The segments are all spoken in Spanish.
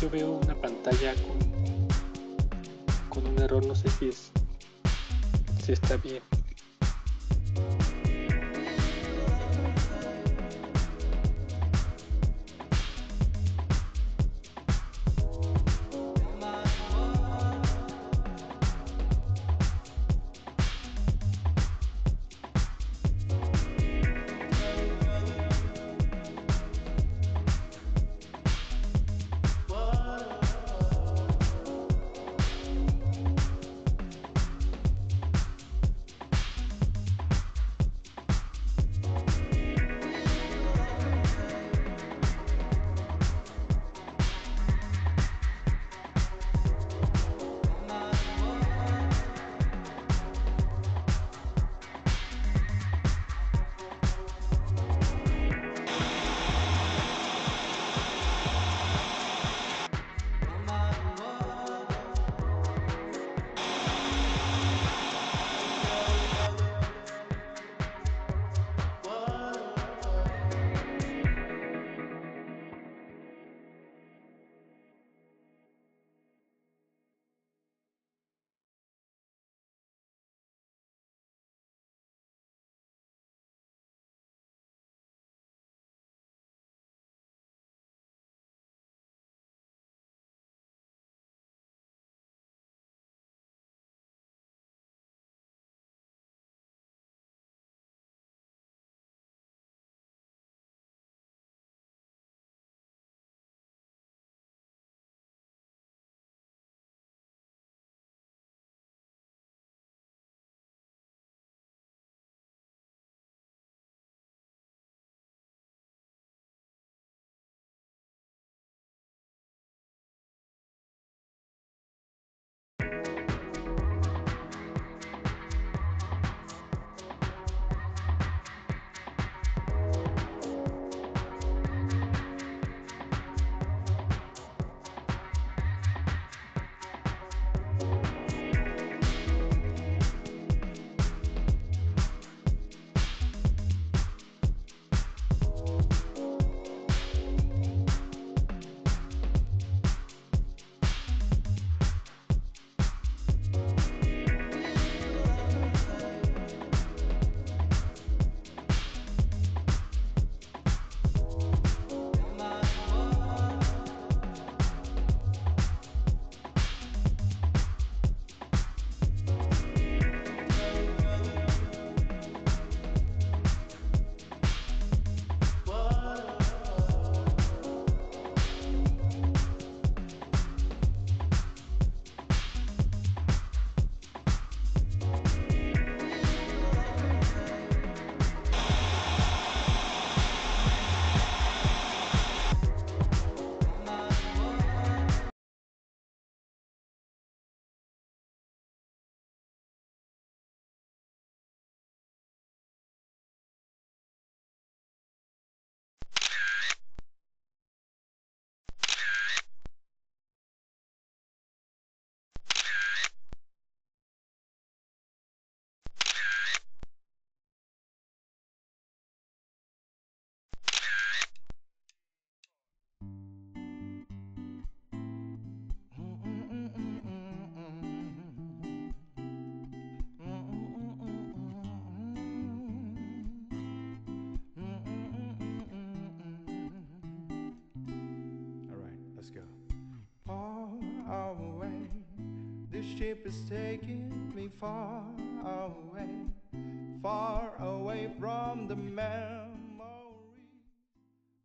yo veo una pantalla con, con un error, no sé si es si está bien. ship is taking me far away, far away from the memories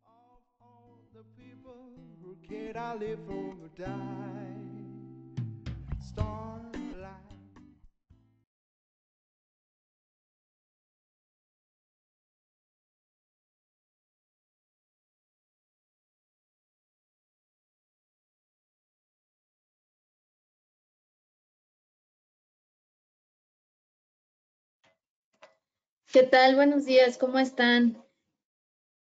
of all the people who cared I live or die. Star ¿Qué tal? Buenos días, ¿cómo están?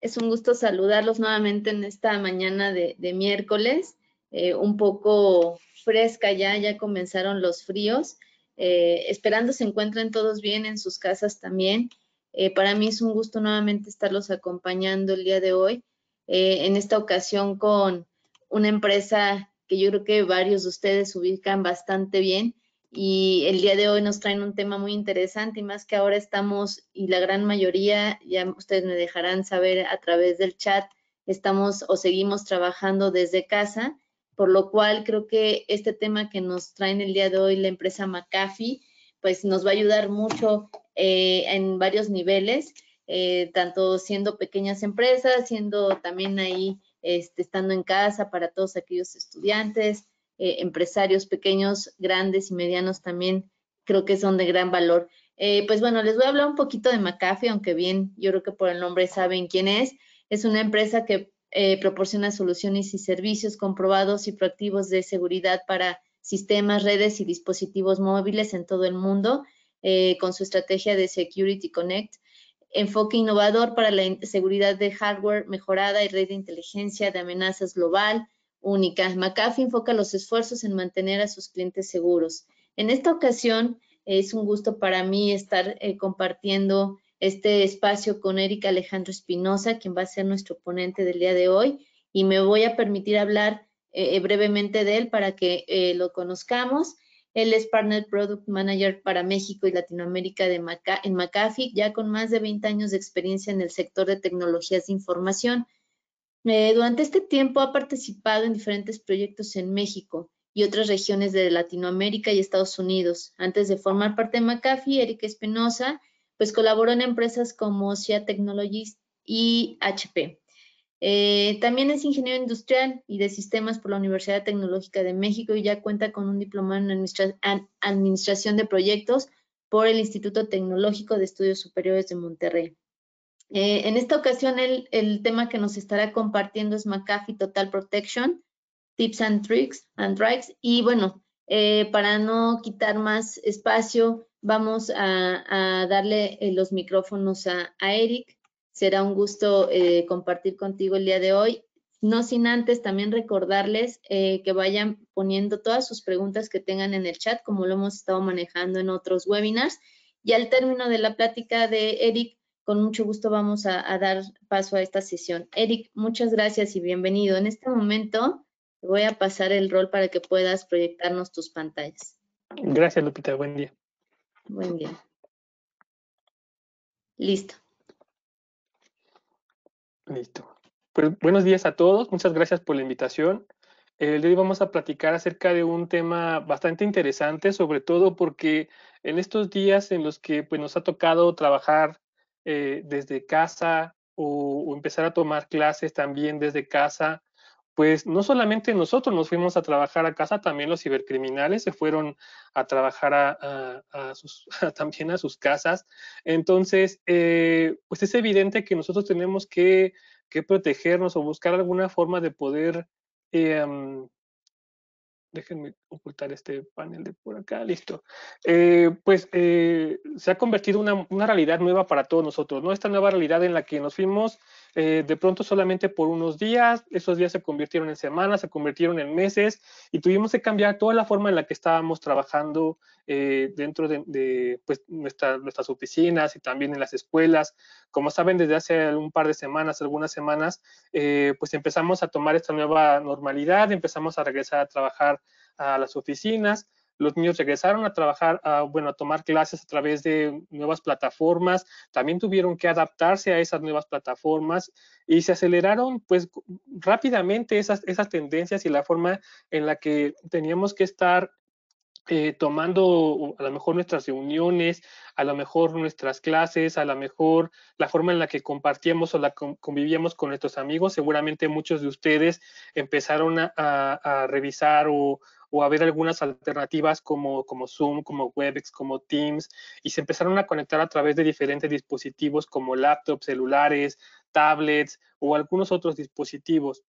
Es un gusto saludarlos nuevamente en esta mañana de, miércoles, eh, un poco fresca ya, ya comenzaron los fríos, eh, esperando se encuentren todos bien en sus casas también. Eh, para mí es un gusto nuevamente estarlos acompañando el día de hoy, en esta ocasión con una empresa que yo creo que varios de ustedes ubican bastante bien, y el día de hoy nos traen un tema muy interesante y más que ahora estamos y la gran mayoría, ya ustedes me dejarán saber a través del chat, estamos o seguimos trabajando desde casa, por lo cual creo que este tema que nos traen el día de hoy la empresa McAfee, pues nos va a ayudar mucho eh, en varios niveles, eh, tanto siendo pequeñas empresas, siendo también ahí, este, estando en casa para todos aquellos estudiantes, eh, empresarios pequeños, grandes y medianos también creo que son de gran valor. Eh, pues bueno, les voy a hablar un poquito de McAfee, aunque bien yo creo que por el nombre saben quién es. Es una empresa que eh, proporciona soluciones y servicios comprobados y proactivos de seguridad para sistemas, redes y dispositivos móviles en todo el mundo con su estrategia de Security Connect. Enfoque innovador para la seguridad de hardware mejorada y red de inteligencia de amenazas global, única. McAfee enfoca los esfuerzos en mantener a sus clientes seguros. En esta ocasión es un gusto para mí estar eh, compartiendo este espacio con Erika Alejandro Espinosa, quien va a ser nuestro ponente del día de hoy, y me voy a permitir hablar eh, eh, brevemente de él para que lo conozcamos. Él es Partner Product Manager para México y Latinoamérica de en McAfee, ya con más de 20 años de experiencia en el sector de tecnologías de información, eh, durante este tiempo ha participado en diferentes proyectos en México y otras regiones de Latinoamérica y Estados Unidos. Antes de formar parte de McAfee, Erika Espinosa pues colaboró en empresas como CIA Technologies y HP. Eh, también es ingeniero industrial y de sistemas por la Universidad Tecnológica de México y ya cuenta con un diplomado en administración de proyectos por el Instituto Tecnológico de Estudios Superiores de Monterrey. Eh, en esta ocasión, el, tema que nos estará compartiendo es McAfee Total Protection, Tips and Tricks, and drives y bueno, eh, para no quitar más espacio, vamos a, darle eh, los micrófonos a, a, Eric. Será un gusto compartir contigo el día de hoy. No sin antes también recordarles que vayan poniendo todas sus preguntas que tengan en el chat, como lo hemos estado manejando en otros webinars. Y al término de la plática de Eric, con mucho gusto vamos a, dar paso a esta sesión. Eric, muchas gracias y bienvenido. En este momento te voy a pasar el rol para que puedas proyectarnos tus pantallas. Gracias, Lupita. Buen día. Buen día. Listo. Listo. Pues, buenos días a todos. Muchas gracias por la invitación. El hoy vamos a platicar acerca de un tema bastante interesante, sobre todo porque en estos días en los que pues, nos ha tocado trabajar eh, desde casa o, empezar a tomar clases también desde casa, pues no solamente nosotros nos fuimos a trabajar a casa, también los cibercriminales se fueron a trabajar a, sus, también a sus casas. Entonces, eh, pues es evidente que nosotros tenemos que, protegernos o buscar alguna forma de poder em, déjenme ocultar este panel de por acá, listo. Eh, pues eh, se ha convertido en una, una, realidad nueva para todos nosotros, ¿no? Esta nueva realidad en la que nos fuimos eh, de pronto solamente por unos días, esos días se convirtieron en semanas, se convirtieron en meses y tuvimos que cambiar toda la forma en la que estábamos trabajando eh, dentro de, pues, nuestras oficinas y también en las escuelas. Como saben, desde hace un par de semanas, algunas semanas, eh, pues empezamos a tomar esta nueva normalidad, empezamos a regresar a trabajar a las oficinas los niños regresaron a trabajar, a, bueno, a tomar clases a través de nuevas plataformas, también tuvieron que adaptarse a esas nuevas plataformas y se aceleraron pues rápidamente esas, esas tendencias y la forma en la que teníamos que estar eh, tomando a lo mejor nuestras reuniones, a lo mejor nuestras clases, a lo mejor la forma en la que compartíamos o la convivíamos con nuestros amigos, seguramente muchos de ustedes empezaron a revisar o, o a algunas alternativas como, como Zoom, como WebEx, como Teams, y se empezaron a conectar a través de diferentes dispositivos como laptops, celulares, tablets o algunos otros dispositivos.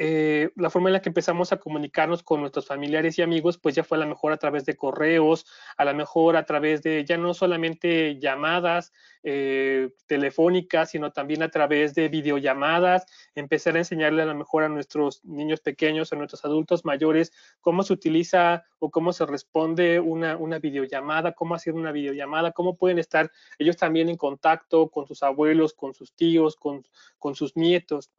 Eh, la forma en la que empezamos a comunicarnos con nuestros familiares y amigos, pues ya fue a lo mejor a través de correos, a lo mejor a través de ya no solamente llamadas eh, telefónicas, sino también a través de videollamadas, empezar a enseñarle a lo mejor a nuestros niños pequeños, a nuestros adultos mayores, cómo se utiliza o cómo se responde una, videollamada, cómo hacer una videollamada, cómo pueden estar ellos también en contacto con sus abuelos, con sus tíos, con, con sus nietos.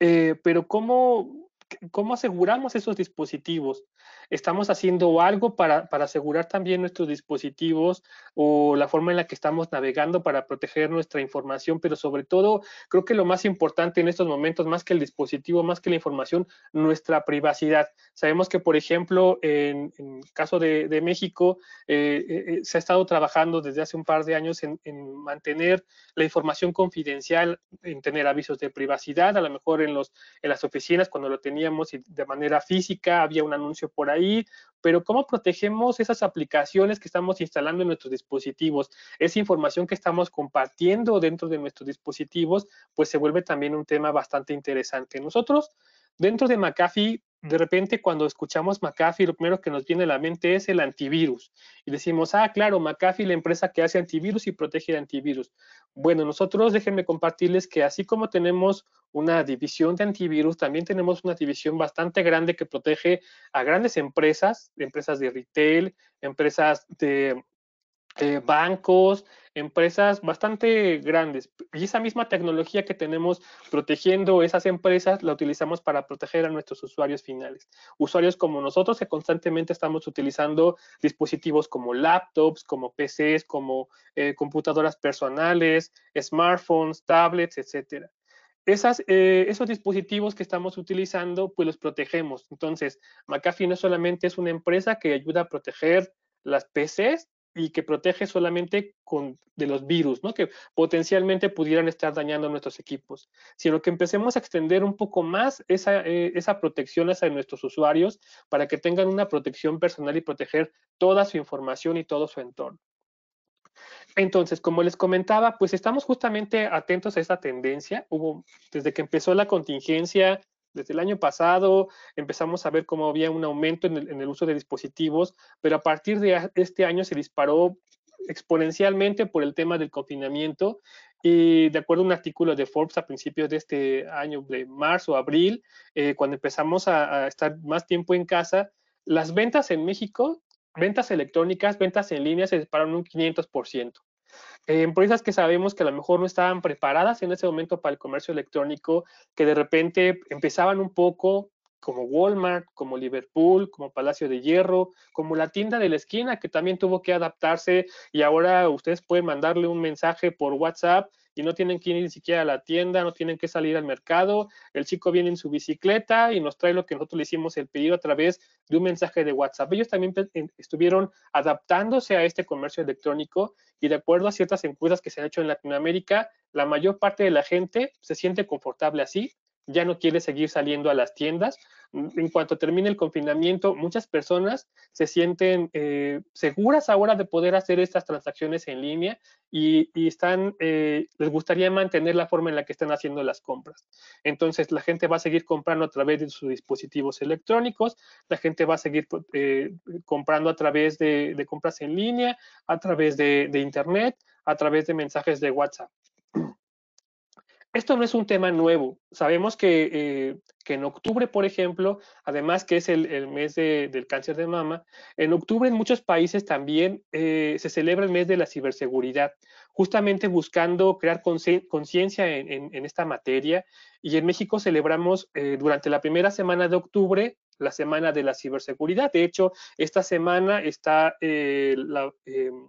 Eh, pero ¿cómo ¿Cómo aseguramos esos dispositivos? ¿Estamos haciendo algo para, para, asegurar también nuestros dispositivos o la forma en la que estamos navegando para proteger nuestra información? Pero sobre todo, creo que lo más importante en estos momentos, más que el dispositivo, más que la información, nuestra privacidad. Sabemos que, por ejemplo, en, el caso de, de México, eh, eh, eh, se ha estado trabajando desde hace un par de años en, en mantener la información confidencial, en tener avisos de privacidad, a lo mejor en, los, en las oficinas cuando lo tenemos teníamos de manera física, había un anuncio por ahí, pero ¿cómo protegemos esas aplicaciones que estamos instalando en nuestros dispositivos? Esa información que estamos compartiendo dentro de nuestros dispositivos, pues se vuelve también un tema bastante interesante. Nosotros, dentro de McAfee, de repente cuando escuchamos McAfee, lo primero que nos viene a la mente es el antivirus. Y decimos, ah, claro, McAfee, la empresa que hace antivirus y protege antivirus. Bueno, nosotros déjenme compartirles que así como tenemos una división de antivirus, también tenemos una división bastante grande que protege a grandes empresas, empresas de retail, empresas de este, bancos, empresas bastante grandes. Y esa misma tecnología que tenemos protegiendo esas empresas la utilizamos para proteger a nuestros usuarios finales. Usuarios como nosotros que constantemente estamos utilizando dispositivos como laptops, como PCs, como eh, computadoras personales, smartphones, tablets, etcétera. Esas, eh, esos dispositivos que estamos utilizando, pues los protegemos. Entonces, McAfee no solamente es una empresa que ayuda a proteger las PCs, y que protege solamente con, de los virus, ¿no? que potencialmente pudieran estar dañando nuestros equipos, sino que empecemos a extender un poco más esa, eh, esa protección hacia nuestros usuarios para que tengan una protección personal y proteger toda su información y todo su entorno. Entonces, como les comentaba, pues estamos justamente atentos a esta tendencia. Hubo, desde que empezó la contingencia desde el año pasado empezamos a ver cómo había un aumento en el, uso de dispositivos, pero a partir de este año se disparó exponencialmente por el tema del confinamiento y de acuerdo a un artículo de Forbes a principios de este año, de marzo o abril, eh, cuando empezamos a, estar más tiempo en casa, las ventas en México, ventas electrónicas, ventas en línea se dispararon un 500% empresas que sabemos que a lo mejor no estaban preparadas en ese momento para el comercio electrónico, que de repente empezaban un poco, como Walmart, como Liverpool, como Palacio de Hierro, como la tienda de la esquina que también tuvo que adaptarse y ahora ustedes pueden mandarle un mensaje por WhatsApp y no tienen que ir ni siquiera a la tienda, no tienen que salir al mercado. El chico viene en su bicicleta y nos trae lo que nosotros le hicimos el pedido a través de un mensaje de WhatsApp. Ellos también estuvieron adaptándose a este comercio electrónico y de acuerdo a ciertas encuestas que se han hecho en Latinoamérica, la mayor parte de la gente se siente confortable así ya no quiere seguir saliendo a las tiendas. En cuanto termine el confinamiento, muchas personas se sienten eh, seguras ahora de poder hacer estas transacciones en línea y, están, eh, les gustaría mantener la forma en la que están haciendo las compras. Entonces, la gente va a seguir comprando a través de sus dispositivos electrónicos, la gente va a seguir eh, comprando a través de, compras en línea, a través de Internet, a través de mensajes de WhatsApp esto no es un tema nuevo. Sabemos que, eh, que en octubre, por ejemplo, además que es el, el mes de, del cáncer de mama, en octubre en muchos países también eh, se celebra el mes de la ciberseguridad, justamente buscando crear conciencia en, en, esta materia. Y en México celebramos eh, durante la primera semana de octubre la semana de la ciberseguridad. De hecho, esta semana está la em,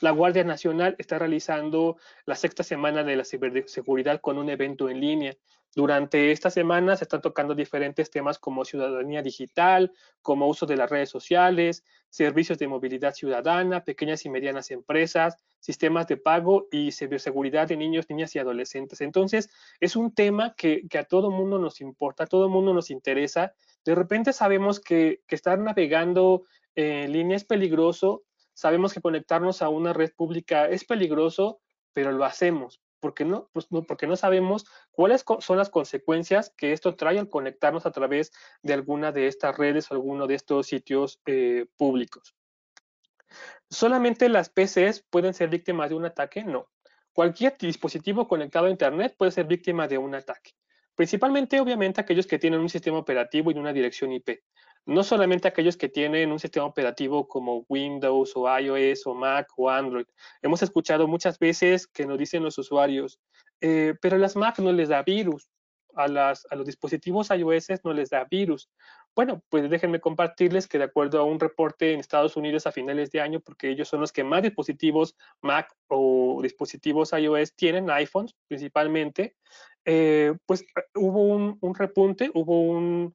la Guardia Nacional está realizando la sexta semana de la ciberseguridad con un evento en línea. Durante esta semana se están tocando diferentes temas como ciudadanía digital, como uso de las redes sociales, servicios de movilidad ciudadana, pequeñas y medianas empresas, sistemas de pago y ciberseguridad de niños, niñas y adolescentes. Entonces, es un tema que, a todo mundo nos importa, a todo mundo nos interesa. De repente sabemos que, que estar navegando en línea es peligroso, Sabemos que conectarnos a una red pública es peligroso, pero lo hacemos. Porque no, pues, no, porque no sabemos cuáles son las consecuencias que esto trae al conectarnos a través de alguna de estas redes o alguno de estos sitios eh, públicos. ¿Solamente las PCs pueden ser víctimas de un ataque? No. Cualquier dispositivo conectado a Internet puede ser víctima de un ataque. Principalmente, obviamente, aquellos que tienen un sistema operativo y una dirección IP no solamente aquellos que tienen un sistema operativo como Windows o iOS o Mac o Android. Hemos escuchado muchas veces que nos dicen los usuarios, eh, pero las Mac no les da virus, a, las, los dispositivos iOS no les da virus. Bueno, pues déjenme compartirles que de acuerdo a un reporte en Estados Unidos a finales de año, porque ellos son los que más dispositivos Mac o dispositivos iOS tienen, iPhones principalmente, eh, pues hubo un repunte, hubo un,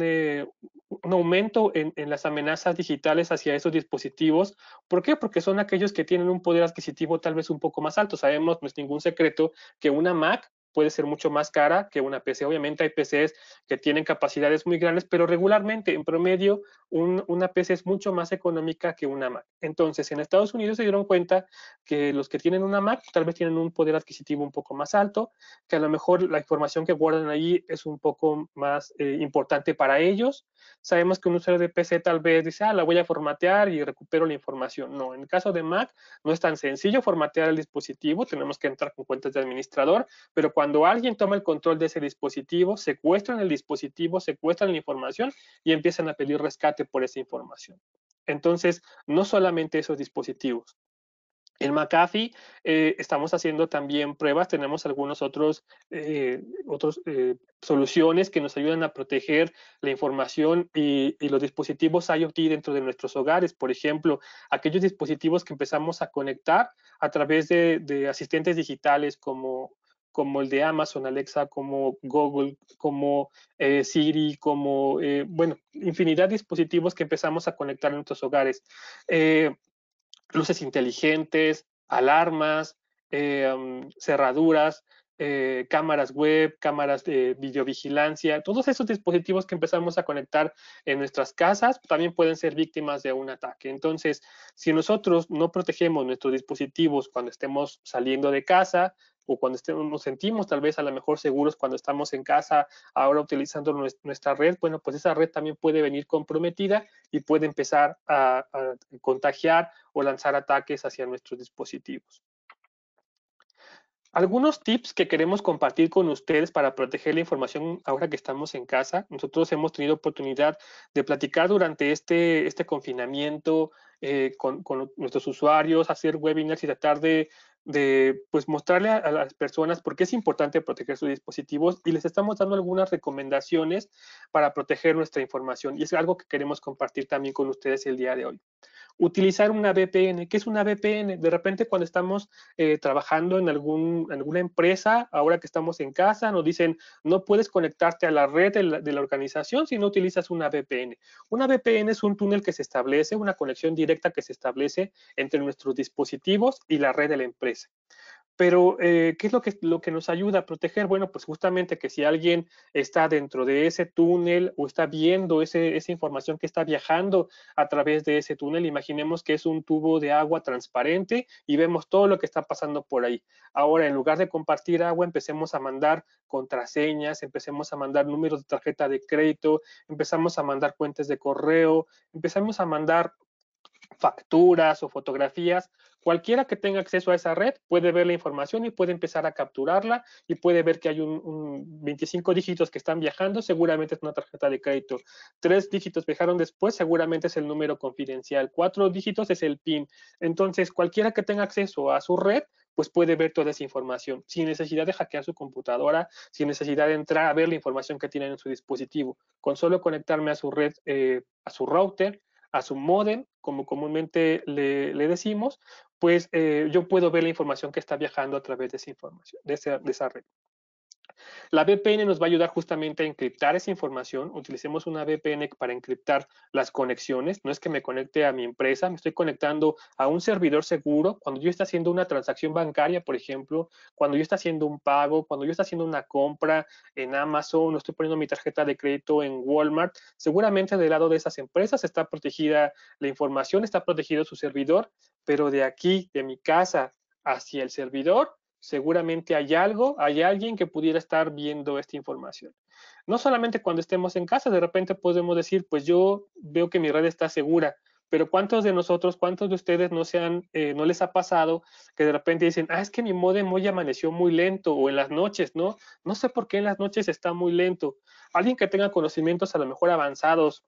eh, un, aumento en, en, las amenazas digitales hacia esos dispositivos. ¿Por qué? Porque son aquellos que tienen un poder adquisitivo tal vez un poco más alto. Sabemos, no es ningún secreto, que una Mac puede ser mucho más cara que una PC. Obviamente hay PCs que tienen capacidades muy grandes, pero regularmente, en promedio, una PC es mucho más económica que una Mac. Entonces, en Estados Unidos se dieron cuenta que los que tienen una Mac tal vez tienen un poder adquisitivo un poco más alto, que a lo mejor la información que guardan allí es un poco más eh, importante para ellos. Sabemos que un usuario de PC tal vez dice, ah, la voy a formatear y recupero la información. No, en el caso de Mac no es tan sencillo formatear el dispositivo, tenemos que entrar con cuentas de administrador, pero cuando cuando alguien toma el control de ese dispositivo, secuestran el dispositivo, secuestran la información y empiezan a pedir rescate por esa información. Entonces, no solamente esos dispositivos, en McAfee eh, estamos haciendo también pruebas, tenemos algunos otros, eh, eh, soluciones que nos ayudan a proteger la información y, los dispositivos IoT dentro de nuestros hogares. Por ejemplo, aquellos dispositivos que empezamos a conectar a través de asistentes digitales como como el de Amazon Alexa, como Google, como eh, Siri, como, eh, bueno, infinidad de dispositivos que empezamos a conectar en nuestros hogares. Eh, luces inteligentes, alarmas, mm, cerraduras, eh, cámaras web, cámaras de videovigilancia, todos esos dispositivos que empezamos a conectar en nuestras casas también pueden ser víctimas de un ataque. Entonces, si nosotros no protegemos nuestros dispositivos cuando estemos saliendo de casa, o cuando estemos, nos sentimos tal vez a lo mejor seguros cuando estamos en casa, ahora utilizando nuestra red, bueno, pues esa red también puede venir comprometida y puede empezar a contagiar o lanzar ataques hacia nuestros dispositivos. Algunos tips que queremos compartir con ustedes para proteger la información ahora que estamos en casa. Nosotros hemos tenido oportunidad de platicar durante este, este confinamiento eh, con, nuestros usuarios, hacer webinars y tratar de de pues mostrarle a, las personas por qué es importante proteger sus dispositivos y les estamos dando algunas recomendaciones para proteger nuestra información y es algo que queremos compartir también con ustedes el día de hoy. Utilizar una VPN. ¿Qué es una VPN? De repente cuando estamos eh, trabajando en, algún, alguna empresa, ahora que estamos en casa, nos dicen no puedes conectarte a la red de la, de la organización si no utilizas una VPN. Una VPN es un túnel que se establece, una conexión directa que se establece entre nuestros dispositivos y la red de la empresa. Pero, eh, ¿qué es lo que, nos ayuda a proteger? Bueno, pues justamente que si alguien está dentro de ese túnel o está viendo esa información que está viajando a través de ese túnel, imaginemos que es un tubo de agua transparente y vemos todo lo que está pasando por ahí. Ahora, en lugar de compartir agua, empecemos a mandar contraseñas, empecemos a mandar números de tarjeta de crédito, empezamos a mandar cuentas de correo, empezamos a mandar facturas o fotografías Cualquiera que tenga acceso a esa red puede ver la información y puede empezar a capturarla y puede ver que hay un, 25 dígitos que están viajando, seguramente es una tarjeta de crédito. Tres dígitos viajaron después, seguramente es el número confidencial. Cuatro dígitos es el PIN. Entonces, cualquiera que tenga acceso a su red pues puede ver toda esa información sin necesidad de hackear su computadora, sin necesidad de entrar a ver la información que tienen en su dispositivo. Con solo conectarme a su red, eh, a su router, a su modem, como comúnmente le, decimos, pues eh, yo puedo ver la información que está viajando a través de esa información, de de esa red. La VPN nos va a ayudar justamente a encriptar esa información. Utilicemos una VPN para encriptar las conexiones. No es que me conecte a mi empresa, me estoy conectando a un servidor seguro. Cuando yo esté haciendo una transacción bancaria, por ejemplo, cuando yo esté haciendo un pago, cuando yo esté haciendo una compra en Amazon, no estoy poniendo mi tarjeta de crédito en Walmart, seguramente del lado de esas empresas está protegida la información, está protegido su servidor, pero de aquí, de mi casa hacia el servidor, seguramente hay algo, hay alguien que pudiera estar viendo esta información. No solamente cuando estemos en casa, de repente podemos decir, pues yo veo que mi red está segura, pero ¿cuántos de nosotros, cuántos de ustedes no, se han, eh, no les ha pasado que de repente dicen, ah, es que mi modem hoy amaneció muy lento o en las noches, ¿no? No sé por qué en las noches está muy lento. Alguien que tenga conocimientos a lo mejor avanzados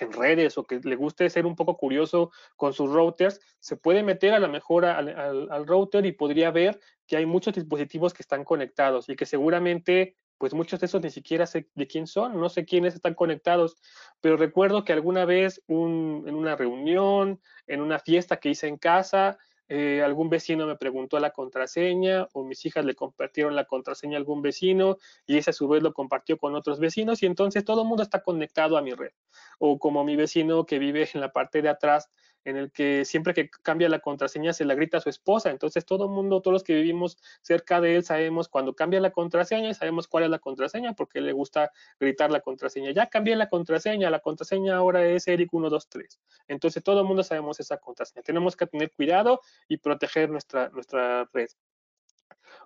en redes o que le guste ser un poco curioso con sus routers, se puede meter a la mejor al, router y podría ver que hay muchos dispositivos que están conectados y que seguramente, pues muchos de esos ni siquiera sé de quién son, no sé quiénes están conectados, pero recuerdo que alguna vez en una reunión, en una fiesta que hice en casa, eh, algún vecino me preguntó la contraseña o mis hijas le compartieron la contraseña a algún vecino y ese a su vez lo compartió con otros vecinos y entonces todo el mundo está conectado a mi red. O como mi vecino que vive en la parte de atrás en el que siempre que cambia la contraseña se la grita a su esposa. Entonces todo el mundo, todos los que vivimos cerca de él, sabemos cuando cambia la contraseña, y sabemos cuál es la contraseña porque le gusta gritar la contraseña. Ya cambié la contraseña, la contraseña ahora es Eric123. Entonces todo el mundo sabemos esa contraseña. Tenemos que tener cuidado y proteger nuestra, nuestra red.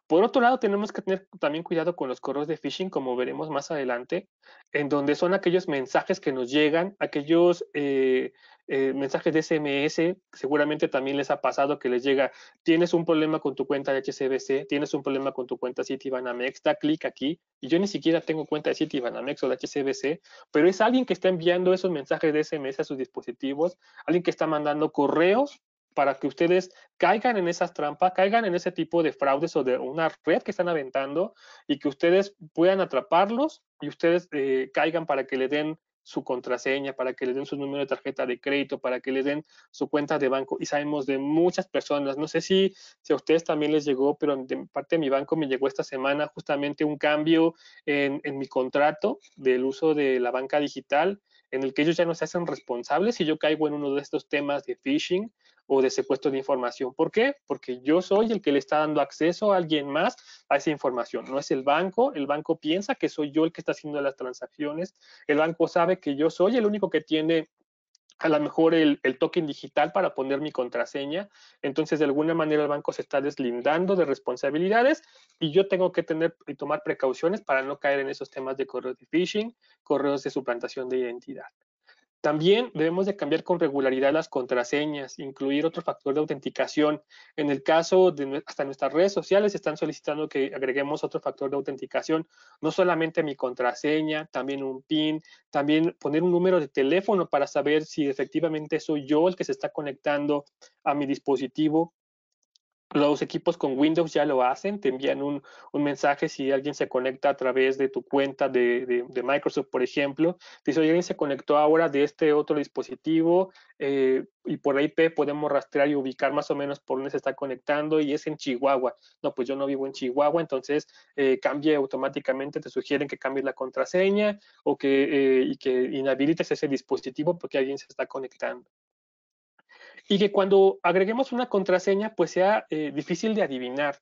Por otro lado, tenemos que tener también cuidado con los correos de phishing, como veremos más adelante, en donde son aquellos mensajes que nos llegan, aquellos eh, eh, mensajes de SMS, seguramente también les ha pasado que les llega, tienes un problema con tu cuenta de HCBC, tienes un problema con tu cuenta Citibanamex, da clic aquí, y yo ni siquiera tengo cuenta de Citibanamex o de HCBC, pero es alguien que está enviando esos mensajes de SMS a sus dispositivos, alguien que está mandando correos para que ustedes caigan en esas trampas, caigan en ese tipo de fraudes o de una red que están aventando y que ustedes puedan atraparlos y ustedes eh, caigan para que le den su contraseña, para que le den su número de tarjeta de crédito, para que le den su cuenta de banco. Y sabemos de muchas personas, no sé si, si a ustedes también les llegó, pero de parte de mi banco me llegó esta semana justamente un cambio en, en mi contrato del uso de la banca digital en el que ellos ya no se hacen responsables si yo caigo en uno de estos temas de phishing o de ese puesto de información. ¿Por qué? Porque yo soy el que le está dando acceso a alguien más a esa información. No es el banco. El banco piensa que soy yo el que está haciendo las transacciones. El banco sabe que yo soy el único que tiene a lo mejor el, el, token digital para poner mi contraseña. Entonces, de alguna manera el banco se está deslindando de responsabilidades y yo tengo que tener y tomar precauciones para no caer en esos temas de correos de phishing, correos de suplantación de identidad. También debemos de cambiar con regularidad las contraseñas, incluir otro factor de autenticación. En el caso de hasta nuestras redes sociales están solicitando que agreguemos otro factor de autenticación, no solamente mi contraseña, también un PIN, también poner un número de teléfono para saber si efectivamente soy yo el que se está conectando a mi dispositivo. Los equipos con Windows ya lo hacen, te envían un, mensaje si alguien se conecta a través de tu cuenta de, Microsoft, por ejemplo. Dice, oye, alguien se conectó ahora de este otro dispositivo eh, y por IP podemos rastrear y ubicar más o menos por dónde se está conectando y es en Chihuahua. No, pues yo no vivo en Chihuahua, entonces eh, cambie automáticamente, te sugieren que cambies la contraseña o eh, y que inhabilites ese dispositivo porque alguien se está conectando y que cuando agreguemos una contraseña pues sea eh, difícil de adivinar,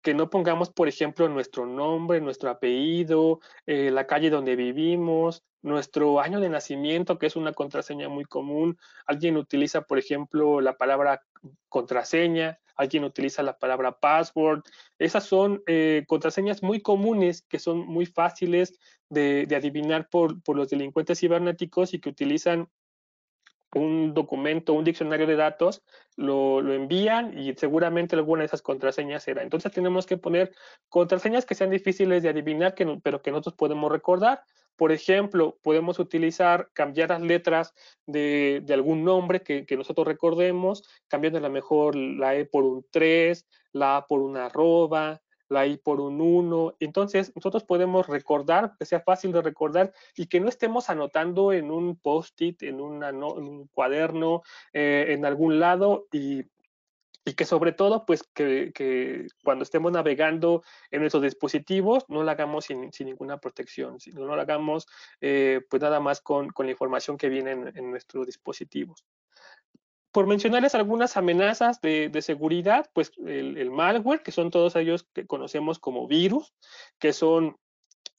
que no pongamos, por ejemplo, nuestro nombre, nuestro apellido, eh, la calle donde vivimos, nuestro año de nacimiento, que es una contraseña muy común. Alguien utiliza, por ejemplo, la palabra contraseña, alguien utiliza la palabra password. Esas son eh, contraseñas muy comunes que son muy fáciles de, adivinar por, los delincuentes cibernéticos y que utilizan un documento, un diccionario de datos, lo, envían y seguramente alguna de esas contraseñas será. Entonces tenemos que poner contraseñas que sean difíciles de adivinar, pero que nosotros podemos recordar. Por ejemplo, podemos utilizar, cambiar las letras de, algún nombre que, nosotros recordemos, cambiando a lo mejor la E por un 3, la A por una arroba, la I por un 1. Entonces, nosotros podemos recordar, que sea fácil de recordar y que no estemos anotando en un post-it, en, un cuaderno, eh, en algún lado y, y que sobre todo, pues que, que, cuando estemos navegando en nuestros dispositivos, no lo hagamos sin, sin ninguna protección, sino no lo hagamos eh, pues nada más con, con la información que viene en nuestros dispositivos por mencionarles algunas amenazas de, seguridad, pues el, malware, que son todos ellos que conocemos como virus, que son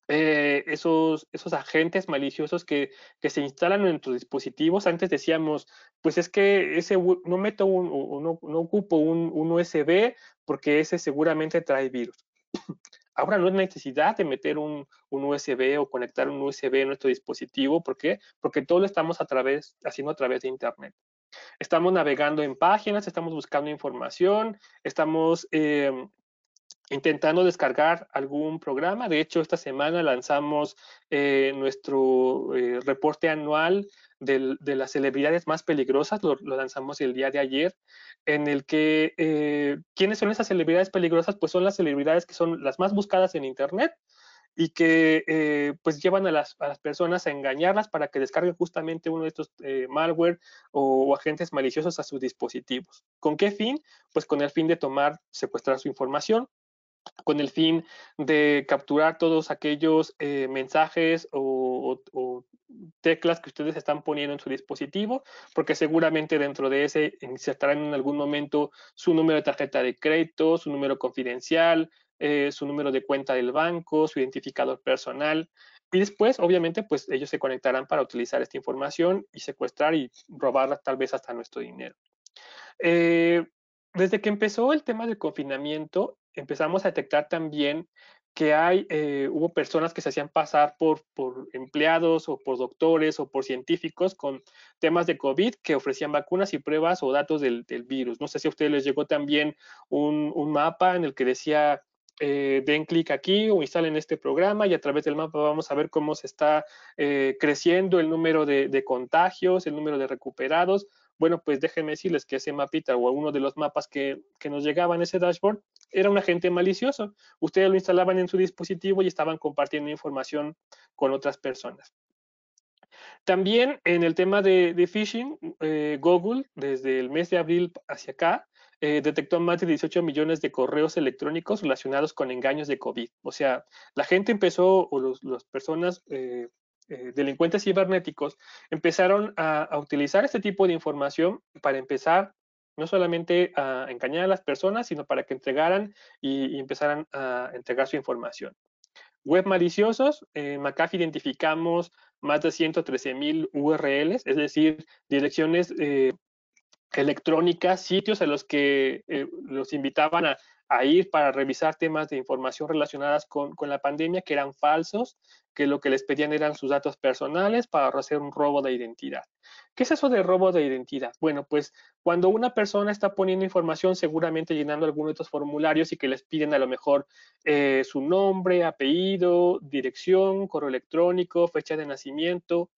eh, esos, esos agentes maliciosos que, se instalan en tus dispositivos. Antes decíamos, pues es que ese no meto un, no, ocupo un, USB porque ese seguramente trae virus. Ahora no es necesidad de meter un, USB o conectar un USB a nuestro dispositivo. ¿Por qué? Porque todo lo estamos a través, haciendo a través de Internet. Estamos navegando en páginas, estamos buscando información, estamos eh, intentando descargar algún programa. De hecho, esta semana lanzamos eh, nuestro eh, reporte anual de las celebridades más peligrosas, lo, lanzamos el día de ayer, en el que, ¿quiénes son esas celebridades peligrosas? Pues son las celebridades que son las más buscadas en Internet, y que eh, pues llevan a las, personas a engañarlas para que descarguen justamente uno de estos eh, malware o, agentes maliciosos a sus dispositivos. ¿Con qué fin? Pues con el fin de tomar, secuestrar su información, con el fin de capturar todos aquellos eh, mensajes o, teclas que ustedes están poniendo en su dispositivo, porque seguramente dentro de ese estarán en algún momento su número de tarjeta de crédito, su número confidencial, eh, su número de cuenta del banco, su identificador personal. Y después, obviamente, pues ellos se conectarán para utilizar esta información y secuestrar y robarla tal vez hasta nuestro dinero. Eh, desde que empezó el tema del confinamiento, empezamos a detectar también que hay, eh, hubo personas que se hacían pasar por, por, empleados o por doctores o por científicos con temas de COVID que ofrecían vacunas y pruebas o datos del, del virus. No sé si a ustedes les llegó también un, un, mapa en el que decía eh, den clic aquí o instalen este programa y a través del mapa vamos a ver cómo se está eh, creciendo el número de, contagios, el número de recuperados. Bueno, pues déjenme decirles que ese mapita o uno de los mapas que, que nos llegaban ese dashboard era un agente malicioso. Ustedes lo instalaban en su dispositivo y estaban compartiendo información con otras personas. También en el tema de, phishing, eh, Google, desde el mes de abril hacia acá, eh, detectó más de 18 millones de correos electrónicos relacionados con engaños de COVID. O sea, la gente empezó, o las personas eh, eh, delincuentes cibernéticos empezaron a, utilizar este tipo de información para empezar no solamente a engañar a las personas, sino para que entregaran y, empezaran a entregar su información. Web maliciosos, en McAfee identificamos más de 113 mil URLs, es decir, direcciones electrónica, sitios a los que eh, los invitaban a, ir para revisar temas de información relacionadas con, la pandemia que eran falsos, que lo que les pedían eran sus datos personales para hacer un robo de identidad. ¿Qué es eso de robo de identidad? Bueno, pues cuando una persona está poniendo información, seguramente llenando algunos de estos formularios y que les piden a lo mejor eh, su nombre, apellido, dirección, correo electrónico, fecha de nacimiento,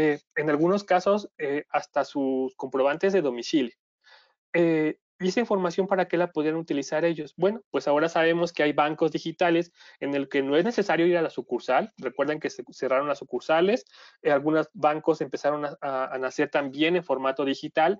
eh, en algunos casos eh, hasta sus comprobantes de domicilio. Eh, ¿Y esa información para qué la podían utilizar ellos? Bueno, pues ahora sabemos que hay bancos digitales en el que no es necesario ir a la sucursal. Recuerden que se cerraron las sucursales, algunos bancos empezaron a, nacer también en formato digital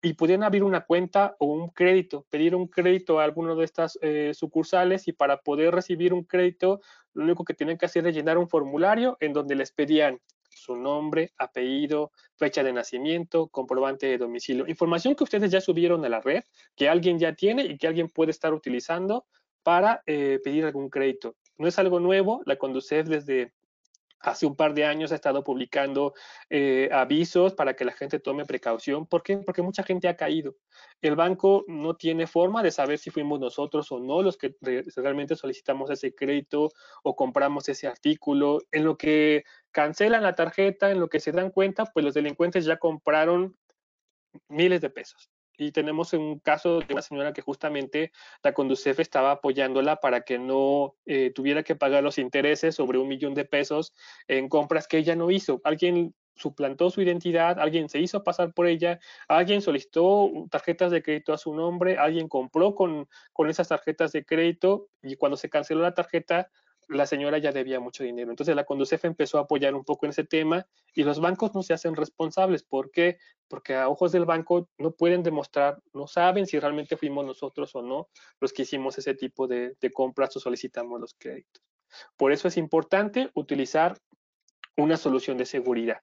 y podían abrir una cuenta o un crédito, pedir un crédito a alguno de estas sucursales y para poder recibir un crédito, lo único que tienen que hacer es llenar un formulario en donde les pedían su nombre, apellido, fecha de nacimiento, comprobante de domicilio. Información que ustedes ya subieron a la red, que alguien ya tiene y que alguien puede estar utilizando para eh, pedir algún crédito. No es algo nuevo, la Conducef desde hace un par de años ha estado publicando eh, avisos para que la gente tome precaución. ¿Por qué? Porque mucha gente ha caído. El banco no tiene forma de saber si fuimos nosotros o no los que realmente solicitamos ese crédito o compramos ese artículo. En lo que cancelan la tarjeta, en lo que se dan cuenta, pues los delincuentes ya compraron miles de pesos y tenemos un caso de una señora que justamente la Conducef estaba apoyándola para que no eh, tuviera que pagar los intereses sobre un millón de pesos en compras que ella no hizo. Alguien suplantó su identidad, alguien se hizo pasar por ella, alguien solicitó tarjetas de crédito a su nombre, alguien compró con, con esas tarjetas de crédito y cuando se canceló la tarjeta, la señora ya debía mucho dinero. Entonces la Conducef empezó a apoyar un poco en ese tema y los bancos no se hacen responsables. ¿Por qué? Porque a ojos del banco no pueden demostrar, no saben si realmente fuimos nosotros o no los que hicimos ese tipo de, compras o solicitamos los créditos. Por eso es importante utilizar una solución de seguridad.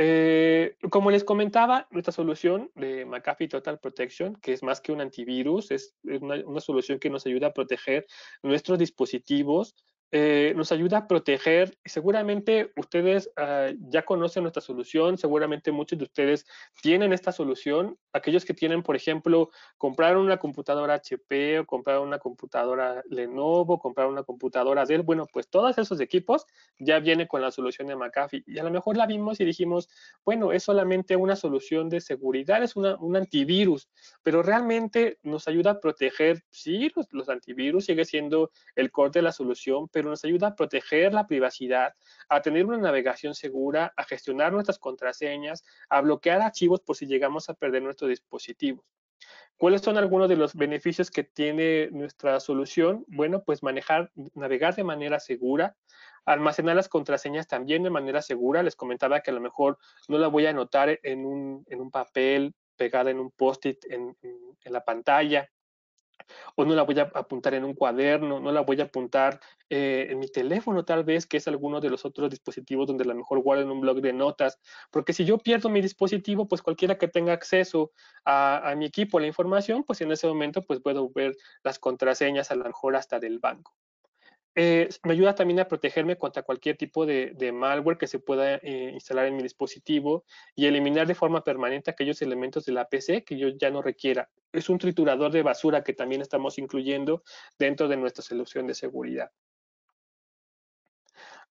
Eh, como les comentaba, nuestra solución de McAfee Total Protection, que es más que un antivirus, es una, solución que nos ayuda a proteger nuestros dispositivos eh, nos ayuda a proteger. y Seguramente ustedes ah, ya conocen nuestra solución, seguramente muchos de ustedes tienen esta solución. Aquellos que tienen, por ejemplo, compraron una computadora HP o compraron una computadora Lenovo, compraron una computadora Dell, bueno, pues todos esos equipos ya viene con la solución de McAfee. Y a lo mejor la vimos y dijimos, bueno, es solamente una solución de seguridad, es un antivirus, pero realmente nos ayuda a proteger, sí, los, antivirus sigue siendo el core de la solución, pero nos ayuda a proteger la privacidad, a tener una navegación segura, a gestionar nuestras contraseñas, a bloquear archivos por si llegamos a perder nuestro dispositivo. ¿Cuáles son algunos de los beneficios que tiene nuestra solución? Bueno, pues manejar, navegar de manera segura, almacenar las contraseñas también de manera segura. Les comentaba que a lo mejor no la voy a anotar en un, en un papel pegada en un post-it en la pantalla, o no la voy a apuntar en un cuaderno, no la voy a apuntar eh, en mi teléfono tal vez, que es alguno de los otros dispositivos donde a lo mejor en un blog de notas, porque si yo pierdo mi dispositivo, pues cualquiera que tenga acceso a, mi equipo, a la información, pues en ese momento pues puedo ver las contraseñas a lo mejor hasta del banco. Eh, me ayuda también a protegerme contra cualquier tipo de, malware que se pueda eh, instalar en mi dispositivo y eliminar de forma permanente aquellos elementos de la PC que yo ya no requiera. Es un triturador de basura que también estamos incluyendo dentro de nuestra solución de seguridad.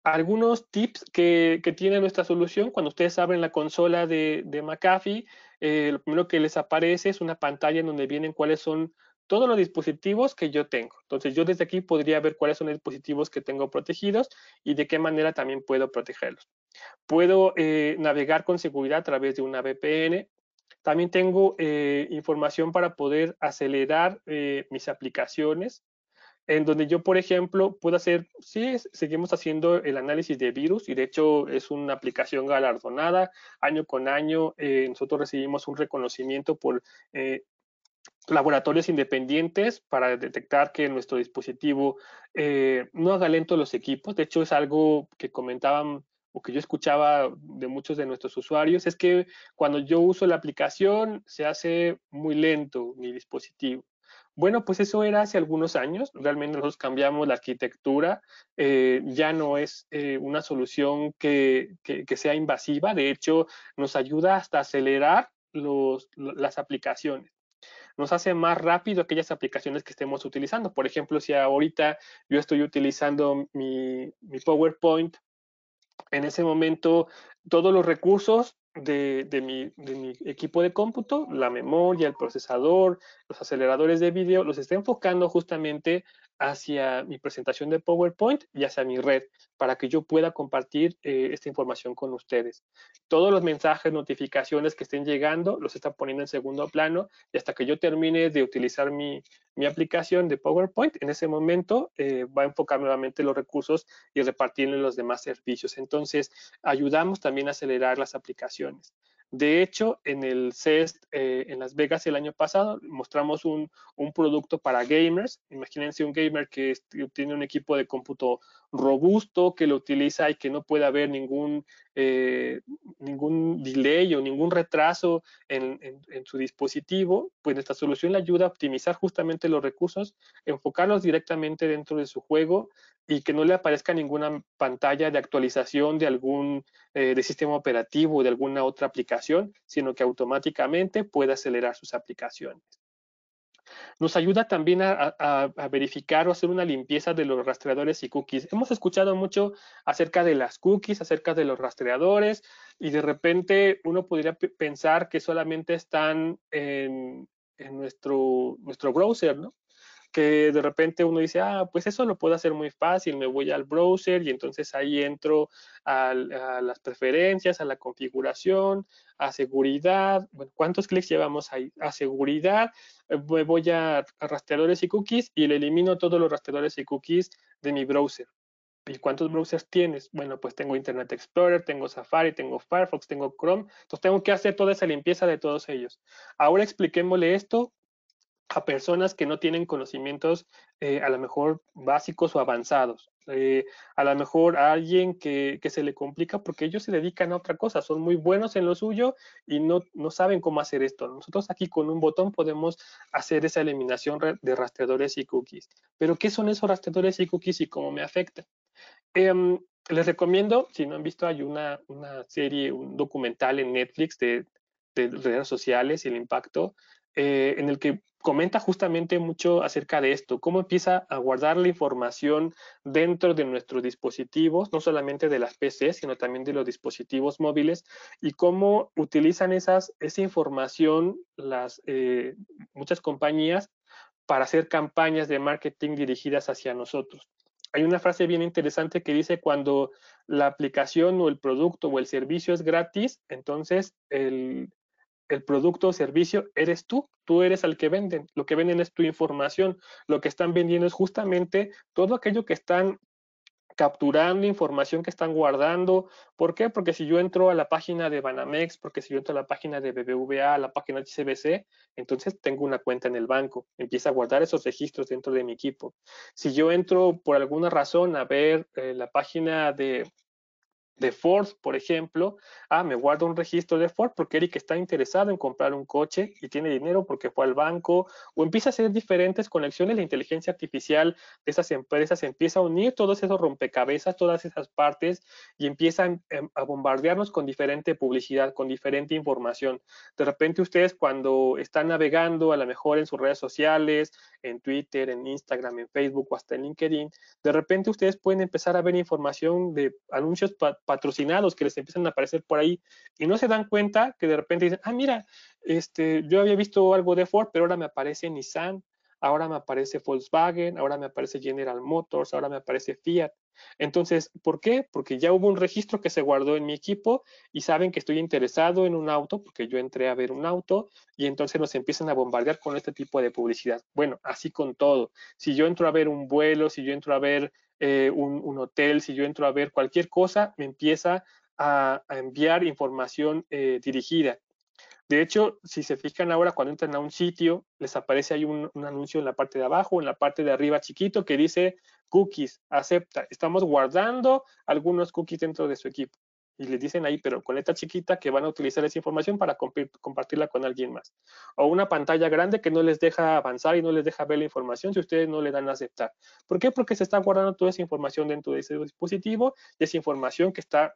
Algunos tips que, tiene nuestra solución, cuando ustedes abren la consola de, de McAfee, eh, lo primero que les aparece es una pantalla en donde vienen cuáles son todos los dispositivos que yo tengo. Entonces yo desde aquí podría ver cuáles son los dispositivos que tengo protegidos y de qué manera también puedo protegerlos. Puedo eh, navegar con seguridad a través de una VPN. También tengo eh, información para poder acelerar eh, mis aplicaciones, en donde yo, por ejemplo, puedo hacer, sí, seguimos haciendo el análisis de virus y de hecho es una aplicación galardonada. Año con año nosotros recibimos un reconocimiento por laboratorios independientes para detectar que nuestro dispositivo eh, no haga lento los equipos. De hecho, es algo que comentaban o que yo escuchaba de muchos de nuestros usuarios, es que cuando yo uso la aplicación se hace muy lento mi dispositivo. Bueno, pues eso era hace algunos años. Realmente nosotros cambiamos la arquitectura. Eh, ya no es eh, una solución que, sea invasiva. De hecho, nos ayuda hasta acelerar las aplicaciones nos hace más rápido aquellas aplicaciones que estemos utilizando. Por ejemplo, si ahorita yo estoy utilizando mi, PowerPoint, en ese momento todos los recursos de, mi, de, mi, equipo de cómputo, la memoria, el procesador, los aceleradores de vídeo, los está enfocando justamente hacia mi presentación de PowerPoint y hacia mi red para que yo pueda compartir eh, esta información con ustedes. Todos los mensajes, notificaciones que estén llegando los están poniendo en segundo plano y hasta que yo termine de utilizar mi, aplicación de PowerPoint, en ese momento eh, va a enfocar nuevamente los recursos y repartirlo en los demás servicios. Entonces, ayudamos también a acelerar las aplicaciones. De hecho, en el CES eh, en Las Vegas el año pasado mostramos un, un, producto para gamers. Imagínense un gamer que tiene un equipo de cómputo robusto que lo utiliza y que no pueda haber ningún, eh, ningún delay o ningún retraso en, su dispositivo, pues esta solución le ayuda a optimizar justamente los recursos, enfocarlos directamente dentro de su juego y que no le aparezca ninguna pantalla de actualización de algún eh, sistema operativo o de alguna otra aplicación, sino que automáticamente pueda acelerar sus aplicaciones. Nos ayuda también a, verificar o hacer una limpieza de los rastreadores y cookies. Hemos escuchado mucho acerca de las cookies, acerca de los rastreadores, y de repente uno podría pensar que solamente están en, en nuestro, nuestro browser, ¿no? que de repente uno dice, ah, pues eso lo puedo hacer muy fácil, me voy al browser y entonces ahí entro a, las preferencias, a la configuración, a seguridad, bueno, ¿cuántos clics llevamos ahí? A seguridad, eh, me voy a, a rastreadores y cookies y le elimino todos los rastreadores y cookies de mi browser. ¿Y cuántos browsers tienes? Bueno, pues tengo Internet Explorer, tengo Safari, tengo Firefox, tengo Chrome. Entonces tengo que hacer toda esa limpieza de todos ellos. Ahora expliquémosle esto a personas que no tienen conocimientos eh, a lo mejor básicos o avanzados. Eh, a lo mejor a alguien que, se le complica porque ellos se dedican a otra cosa, son muy buenos en lo suyo y no, no saben cómo hacer esto. Nosotros aquí con un botón podemos hacer esa eliminación de rastreadores y cookies. Pero ¿qué son esos rastreadores y cookies y cómo me afectan? Em, les recomiendo, si no han visto, hay una, una serie, un documental en Netflix de redes sociales y el impacto eh, en el que comenta justamente mucho acerca de esto, cómo empieza a guardar la información dentro de nuestros dispositivos, no solamente de las PCs, sino también de los dispositivos móviles, y cómo utilizan esas, esa información las eh, muchas compañías para hacer campañas de marketing dirigidas hacia nosotros. Hay una frase bien interesante que dice cuando la aplicación o el producto o el servicio es gratis, entonces el, el producto o servicio eres tú, tú eres al que venden, lo que venden es tu información, lo que están vendiendo es justamente todo aquello que están capturando información que están guardando. ¿Por qué? Porque si yo entro a la página de Banamex, porque si yo entro a la página de BBVA, a la página de CBC, entonces tengo una cuenta en el banco. Empieza a guardar esos registros dentro de mi equipo. Si yo entro por alguna razón a ver eh, la página de de Ford, por ejemplo, ah, me guardo un registro de Ford porque Eric está interesado en comprar un coche y tiene dinero porque fue al banco, o empieza a hacer diferentes conexiones, la inteligencia artificial de esas empresas empieza a unir todos esos rompecabezas, todas esas partes, y empiezan em, a bombardearnos con diferente publicidad, con diferente información. De repente ustedes cuando están navegando, a lo mejor en sus redes sociales, en Twitter, en Instagram, en Facebook o hasta en LinkedIn, de repente ustedes pueden empezar a ver información de anuncios para patrocinados que les empiezan a aparecer por ahí y no se dan cuenta que de repente dicen, ah, mira, este, yo había visto algo de Ford, pero ahora me aparece Nissan, ahora me aparece Volkswagen, ahora me aparece General Motors, ahora me aparece Fiat. Entonces, ¿por qué? Porque ya hubo un registro que se guardó en mi equipo y saben que estoy interesado en un auto porque yo entré a ver un auto y entonces nos empiezan a bombardear con este tipo de publicidad. Bueno, así con todo. Si yo entro a ver un vuelo, si yo entro a ver eh, un, hotel, si yo entro a ver cualquier cosa, me empieza a, enviar información eh, dirigida. De hecho, si se fijan ahora, cuando entran a un sitio, les aparece ahí un, anuncio en la parte de abajo, en la parte de arriba chiquito, que dice cookies, acepta. Estamos guardando algunos cookies dentro de su equipo y les dicen ahí, pero con esta chiquita, que van a utilizar esa información para compartirla con alguien más. O una pantalla grande que no les deja avanzar y no les deja ver la información si ustedes no le dan a aceptar. ¿Por qué? Porque se está guardando toda esa información dentro de ese dispositivo y esa información que está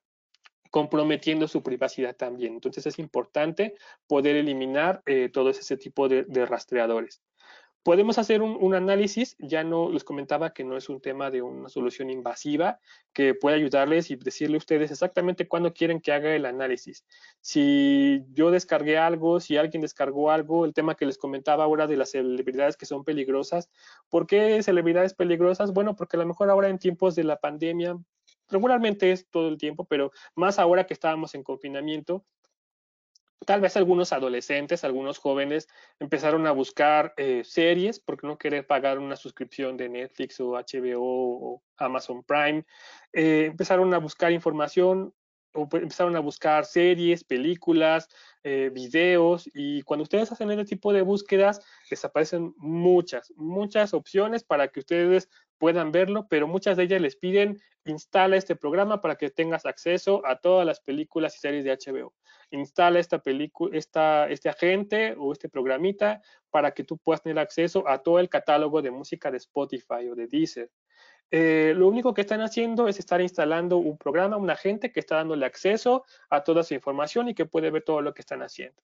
comprometiendo su privacidad también. Entonces es importante poder eliminar eh, todo ese tipo de rastreadores podemos hacer un, análisis, ya no les comentaba que no es un tema de una solución invasiva, que puede ayudarles y decirle a ustedes exactamente cuándo quieren que haga el análisis. Si yo descargué algo, si alguien descargó algo, el tema que les comentaba ahora de las celebridades que son peligrosas. ¿Por qué celebridades peligrosas? Bueno, porque a lo mejor ahora en tiempos de la pandemia regularmente es todo el tiempo, pero más ahora que estábamos en confinamiento, tal vez algunos adolescentes, algunos jóvenes empezaron a buscar eh, series porque no querer pagar una suscripción de Netflix o HBO o Amazon Prime. Eh, empezaron a buscar información o pues, empezaron a buscar series, películas, eh, videos y cuando ustedes hacen este tipo de búsquedas les aparecen muchas, muchas opciones para que ustedes puedan verlo, pero muchas de ellas les piden instala este programa para que tengas acceso a todas las películas y series de HBO instala esta película, esta, este agente o este programita para que tú puedas tener acceso a todo el catálogo de música de Spotify o de Deezer. Eh, lo único que están haciendo es estar instalando un programa, un agente que está dándole acceso a toda su información y que puede ver todo lo que están haciendo.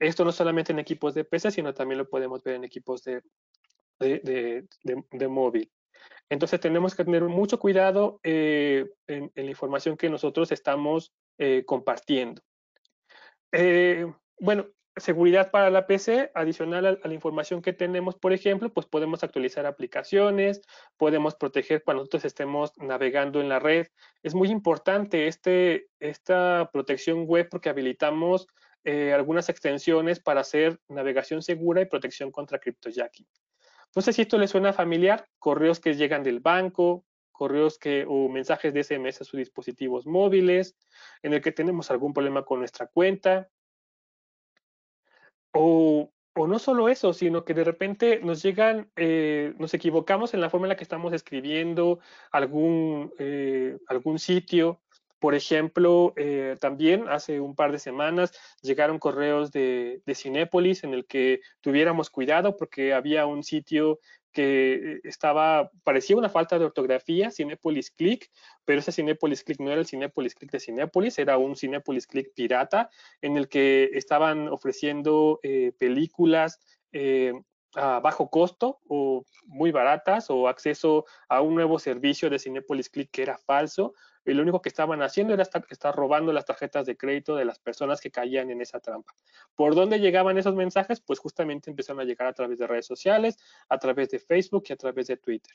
Esto no solamente en equipos de PC, sino también lo podemos ver en equipos de, de, móvil. Entonces tenemos que tener mucho cuidado eh, en, la información que nosotros estamos eh, compartiendo. Eh, bueno, seguridad para la PC, adicional a, la información que tenemos, por ejemplo, pues podemos actualizar aplicaciones, podemos proteger cuando nosotros estemos navegando en la red. Es muy importante este, esta protección web porque habilitamos eh, algunas extensiones para hacer navegación segura y protección contra cryptojacking. No sé si esto les suena familiar, correos que llegan del banco, correos que, o mensajes de SMS a sus dispositivos móviles, en el que tenemos algún problema con nuestra cuenta. O, o no solo eso, sino que de repente nos llegan, eh, nos equivocamos en la forma en la que estamos escribiendo algún, eh, algún sitio. Por ejemplo, eh, también hace un par de semanas llegaron correos de, de Cinépolis en el que tuviéramos cuidado porque había un sitio que eh, estaba, parecía una falta de ortografía, Cinepolis Click, pero ese Cinepolis Click no era el Cinepolis Click de Cinepolis, era un Cinepolis Click pirata en el que estaban ofreciendo eh, películas eh, a bajo costo o muy baratas o acceso a un nuevo servicio de Cinepolis Click que era falso y lo único que estaban haciendo era estar, robando las tarjetas de crédito de las personas que caían en esa trampa. ¿Por dónde llegaban esos mensajes? Pues justamente empezaron a llegar a través de redes sociales, a través de Facebook y a través de Twitter.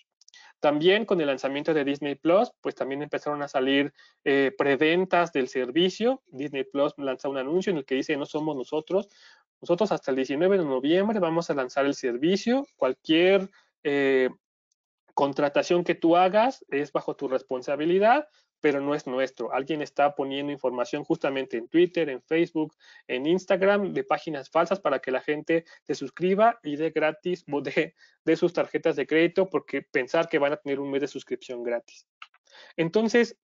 También con el lanzamiento de Disney Plus, pues también empezaron a salir eh, preventas del servicio. Disney Plus lanza un anuncio en el que dice no somos nosotros, nosotros hasta el 19 de noviembre vamos a lanzar el servicio. Cualquier eh, contratación que tú hagas es bajo tu responsabilidad, pero no es nuestro. Alguien está poniendo información justamente en Twitter, en Facebook, en Instagram, de páginas falsas para que la gente se suscriba y dé gratis de, de sus tarjetas de crédito porque pensar que van a tener un mes de suscripción gratis. Entonces,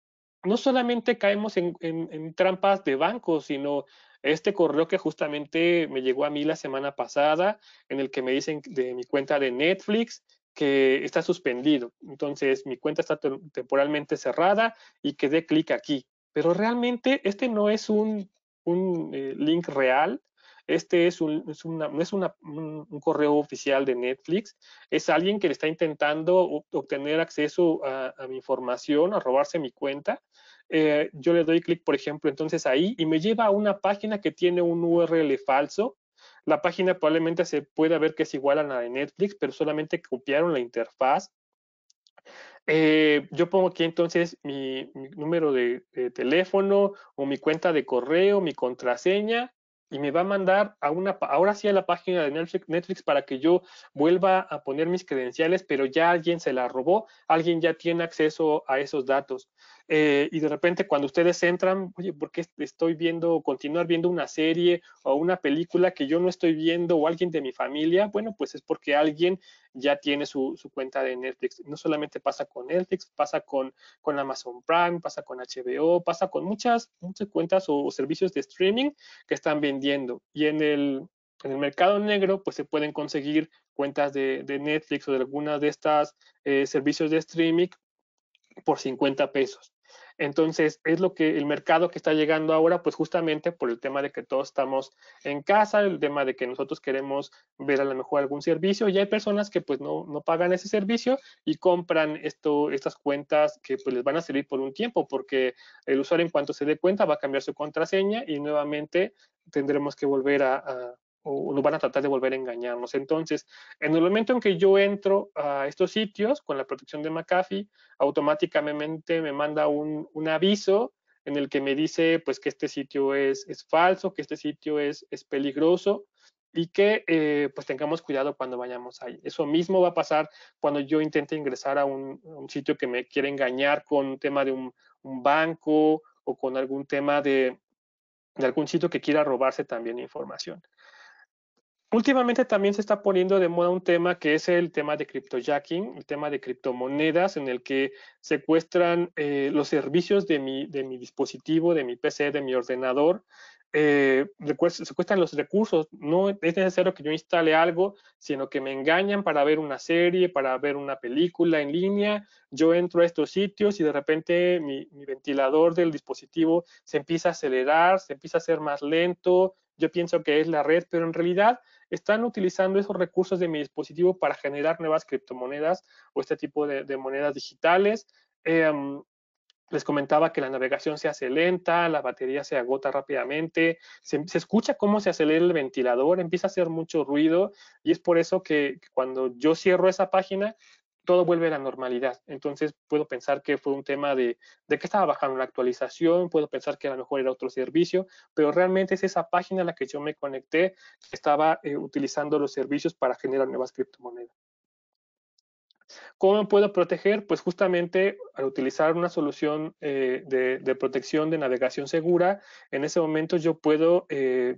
no solamente caemos en, en trampas de bancos, sino este correo que justamente me llegó a mí la semana pasada, en el que me dicen de mi cuenta de Netflix que está suspendido. Entonces, mi cuenta está temporalmente cerrada y que dé clic aquí. Pero realmente este no es un, un eh, link real, este es un, no es un, correo oficial de Netflix, es alguien que le está intentando obtener acceso a, mi información, a robarse mi cuenta. Eh, yo le doy clic, por ejemplo, entonces ahí y me lleva a una página que tiene un URL falso. La página probablemente se pueda ver que es igual a la de Netflix, pero solamente copiaron la interfaz. Eh, yo pongo aquí entonces mi, número de, teléfono o mi cuenta de correo, mi contraseña y me va a mandar a una, ahora sí a la página de Netflix, para que yo vuelva a poner mis credenciales, pero ya alguien se la robó, alguien ya tiene acceso a esos datos. Eh, y de repente cuando ustedes entran, oye, ¿por qué estoy viendo, continuar viendo una serie o una película que yo no estoy viendo o alguien de mi familia? Bueno, pues es porque alguien ya tiene su, cuenta de Netflix. No solamente pasa con Netflix, pasa con, Amazon Prime, pasa con HBO, pasa con muchas, muchas cuentas o, servicios de streaming que están vendiendo. Y en el, mercado negro, pues se pueden conseguir cuentas de, Netflix o de algunas de estas eh, servicios de streaming por 50 pesos. Entonces, es lo que el mercado que está llegando ahora, pues justamente por el tema de que todos estamos en casa, el tema de que nosotros queremos ver a lo mejor algún servicio y hay personas que pues no, no pagan ese servicio y compran esto, estas cuentas que pues les van a servir por un tiempo porque el usuario en cuanto se dé cuenta va a cambiar su contraseña y nuevamente tendremos que volver a o nos van a tratar de volver a engañarnos. Entonces, en el momento en que yo entro a estos sitios con la protección de McAfee, automáticamente me manda un, un aviso en el que me dice pues que este sitio es, es falso, que este sitio es, es peligroso y que eh, pues tengamos cuidado cuando vayamos ahí. Eso mismo va a pasar cuando yo intente ingresar a un, un sitio que me quiere engañar con un tema de un, un banco o con algún tema de, de algún sitio que quiera robarse también información. Últimamente también se está poniendo de moda un tema que es el tema de cryptojacking, el tema de criptomonedas, en el que secuestran eh, los servicios de mi, dispositivo, de mi PC, de mi ordenador, eh, secuestran los recursos. No es necesario que yo instale algo, sino que me engañan para ver una serie, para ver una película en línea. Yo entro a estos sitios y de repente mi, ventilador del dispositivo se empieza a acelerar, se empieza a hacer más lento. Yo pienso que es la red, pero en realidad están utilizando esos recursos de mi dispositivo para generar nuevas criptomonedas o este tipo de, monedas digitales. Em, les comentaba que la navegación se hace lenta, la batería se agota rápidamente, se, escucha cómo se acelera el ventilador, empieza a hacer mucho ruido y es por eso que cuando yo cierro esa página todo vuelve a la normalidad. Entonces puedo pensar que fue un tema de, que estaba bajando la actualización, puedo pensar que a lo mejor era otro servicio, pero realmente es esa página a la que yo me conecté que estaba eh, utilizando los servicios para generar nuevas criptomonedas. ¿Cómo puedo proteger? Pues justamente al utilizar una solución eh, de, protección de navegación segura, en ese momento yo puedo eh,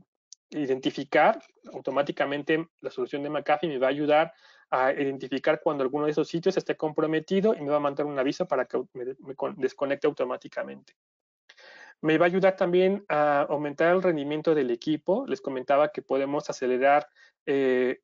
identificar automáticamente la solución de McAfee me va a ayudar a identificar cuando alguno de esos sitios esté comprometido y me va a mandar un aviso para que me, me desconecte automáticamente. Me va a ayudar también a aumentar el rendimiento del equipo. Les comentaba que podemos acelerar eh,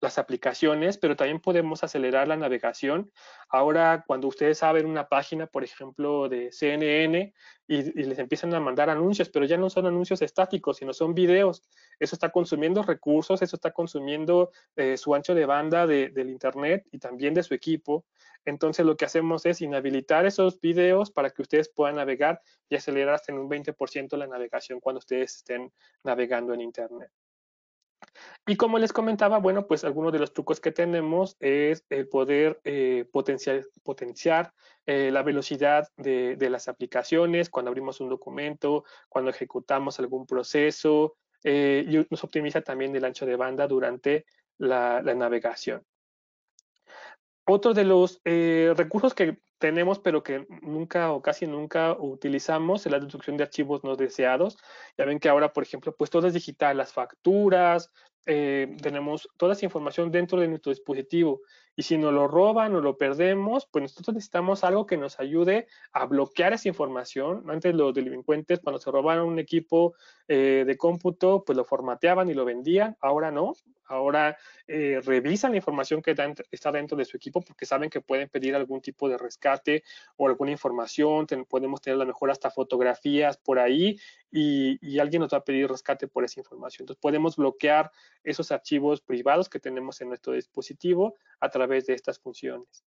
las aplicaciones, pero también podemos acelerar la navegación. Ahora, cuando ustedes abren una página, por ejemplo, de CNN y, les empiezan a mandar anuncios, pero ya no son anuncios estáticos, sino son videos. Eso está consumiendo recursos, eso está consumiendo eh, su ancho de banda del Internet y también de su equipo. Entonces, lo que hacemos es inhabilitar esos videos para que ustedes puedan navegar y acelerar hasta en un 20% la navegación cuando ustedes estén navegando en Internet. Y como les comentaba, bueno, pues algunos de los trucos que tenemos es el poder eh, potenciar, eh, la velocidad de, las aplicaciones cuando abrimos un documento, cuando ejecutamos algún proceso eh, y nos optimiza también el ancho de banda durante la navegación. Otro de los eh, recursos que tenemos pero que nunca o casi nunca utilizamos es la destrucción de archivos no deseados. Ya ven que ahora, por ejemplo, pues todo es digital, las facturas, eh, tenemos toda esa información dentro de nuestro dispositivo y si nos lo roban o lo perdemos, pues nosotros necesitamos algo que nos ayude a bloquear esa información. Antes los delincuentes cuando se robaron un equipo eh, de cómputo, pues lo formateaban y lo vendían, ahora no ahora eh, revisan la información que está dentro de su equipo porque saben que pueden pedir algún tipo de rescate o alguna información, podemos tener a lo mejor hasta fotografías por ahí y, alguien nos va a pedir rescate por esa información. Entonces podemos bloquear esos archivos privados que tenemos en nuestro dispositivo a través de estas funciones.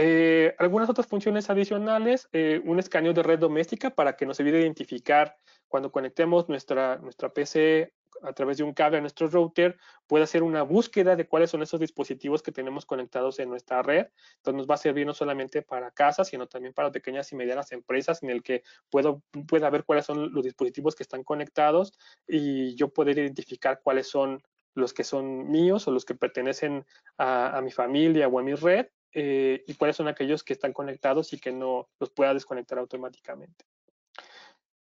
Eh, algunas otras funciones adicionales, eh, un escaneo de red doméstica para que nos ayude a identificar cuando conectemos nuestra, nuestra PC a través de un cable a nuestro router, puede hacer una búsqueda de cuáles son esos dispositivos que tenemos conectados en nuestra red. Entonces nos va a servir no solamente para casas, sino también para pequeñas y medianas empresas en el que puedo, pueda ver cuáles son los dispositivos que están conectados y yo poder identificar cuáles son los que son míos o los que pertenecen a, mi familia o a mi red eh, y cuáles son aquellos que están conectados y que no los pueda desconectar automáticamente.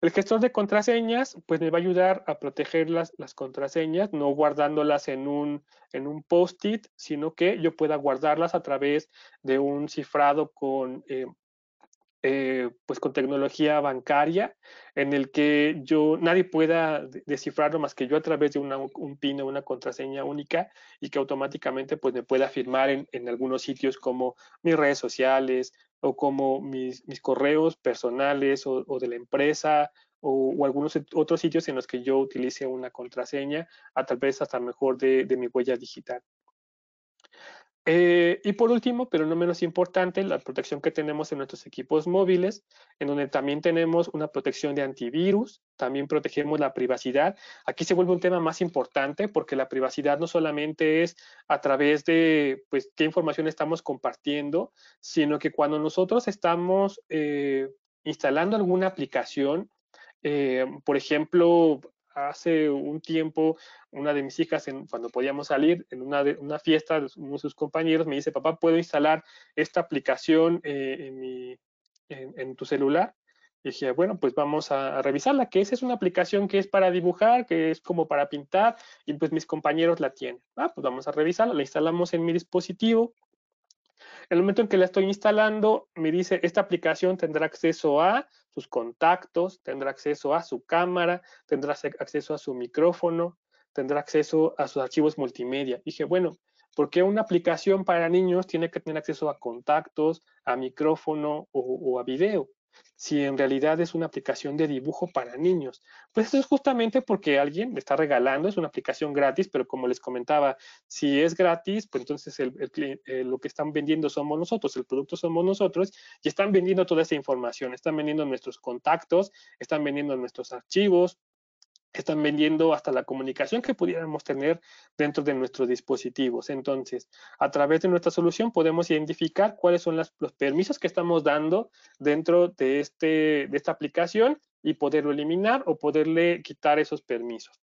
El gestor de contraseñas, pues me va a ayudar a proteger las, contraseñas, no guardándolas en un, en un post-it, sino que yo pueda guardarlas a través de un cifrado con eh, eh, pues con tecnología bancaria en el que yo nadie pueda descifrarlo más que yo a través de un PIN o una contraseña única y que automáticamente pues me pueda firmar en, algunos sitios como mis redes sociales o como mis, mis correos personales o, de la empresa o, algunos otros sitios en los que yo utilice una contraseña, a tal vez hasta mejor de mi huella digital. Eh, y por último, pero no menos importante, la protección que tenemos en nuestros equipos móviles, en donde también tenemos una protección de antivirus, también protegemos la privacidad. Aquí se vuelve un tema más importante porque la privacidad no solamente es a través de pues, qué información estamos compartiendo, sino que cuando nosotros estamos eh, instalando alguna aplicación, eh, por ejemplo, hace un tiempo, una de mis hijas, en, cuando podíamos salir en una, una fiesta, de uno de sus compañeros me dice, papá, ¿puedo instalar esta aplicación eh, en, mi, en, tu celular? Y dije, bueno, pues vamos a, revisarla, que esa es una aplicación que es para dibujar, que es como para pintar, y pues mis compañeros la tienen. Ah, pues vamos a revisarla, la instalamos en mi dispositivo. En el momento en que la estoy instalando, me dice, esta aplicación tendrá acceso a sus contactos, tendrá acceso a su cámara, tendrá acceso a su micrófono, tendrá acceso a sus archivos multimedia. Dije, bueno, ¿por qué una aplicación para niños tiene que tener acceso a contactos, a micrófono o, o a video? si en realidad es una aplicación de dibujo para niños. Pues eso es justamente porque alguien le está regalando, es una aplicación gratis, pero como les comentaba, si es gratis, pues entonces eh, lo que están vendiendo somos nosotros, el producto somos nosotros, y están vendiendo toda esa información, están vendiendo nuestros contactos, están vendiendo nuestros archivos, están vendiendo hasta la comunicación que pudiéramos tener dentro de nuestros dispositivos. Entonces, a través de nuestra solución podemos identificar cuáles son los permisos que estamos dando dentro de, este, de esta aplicación y poderlo eliminar o poderle quitar esos permisos.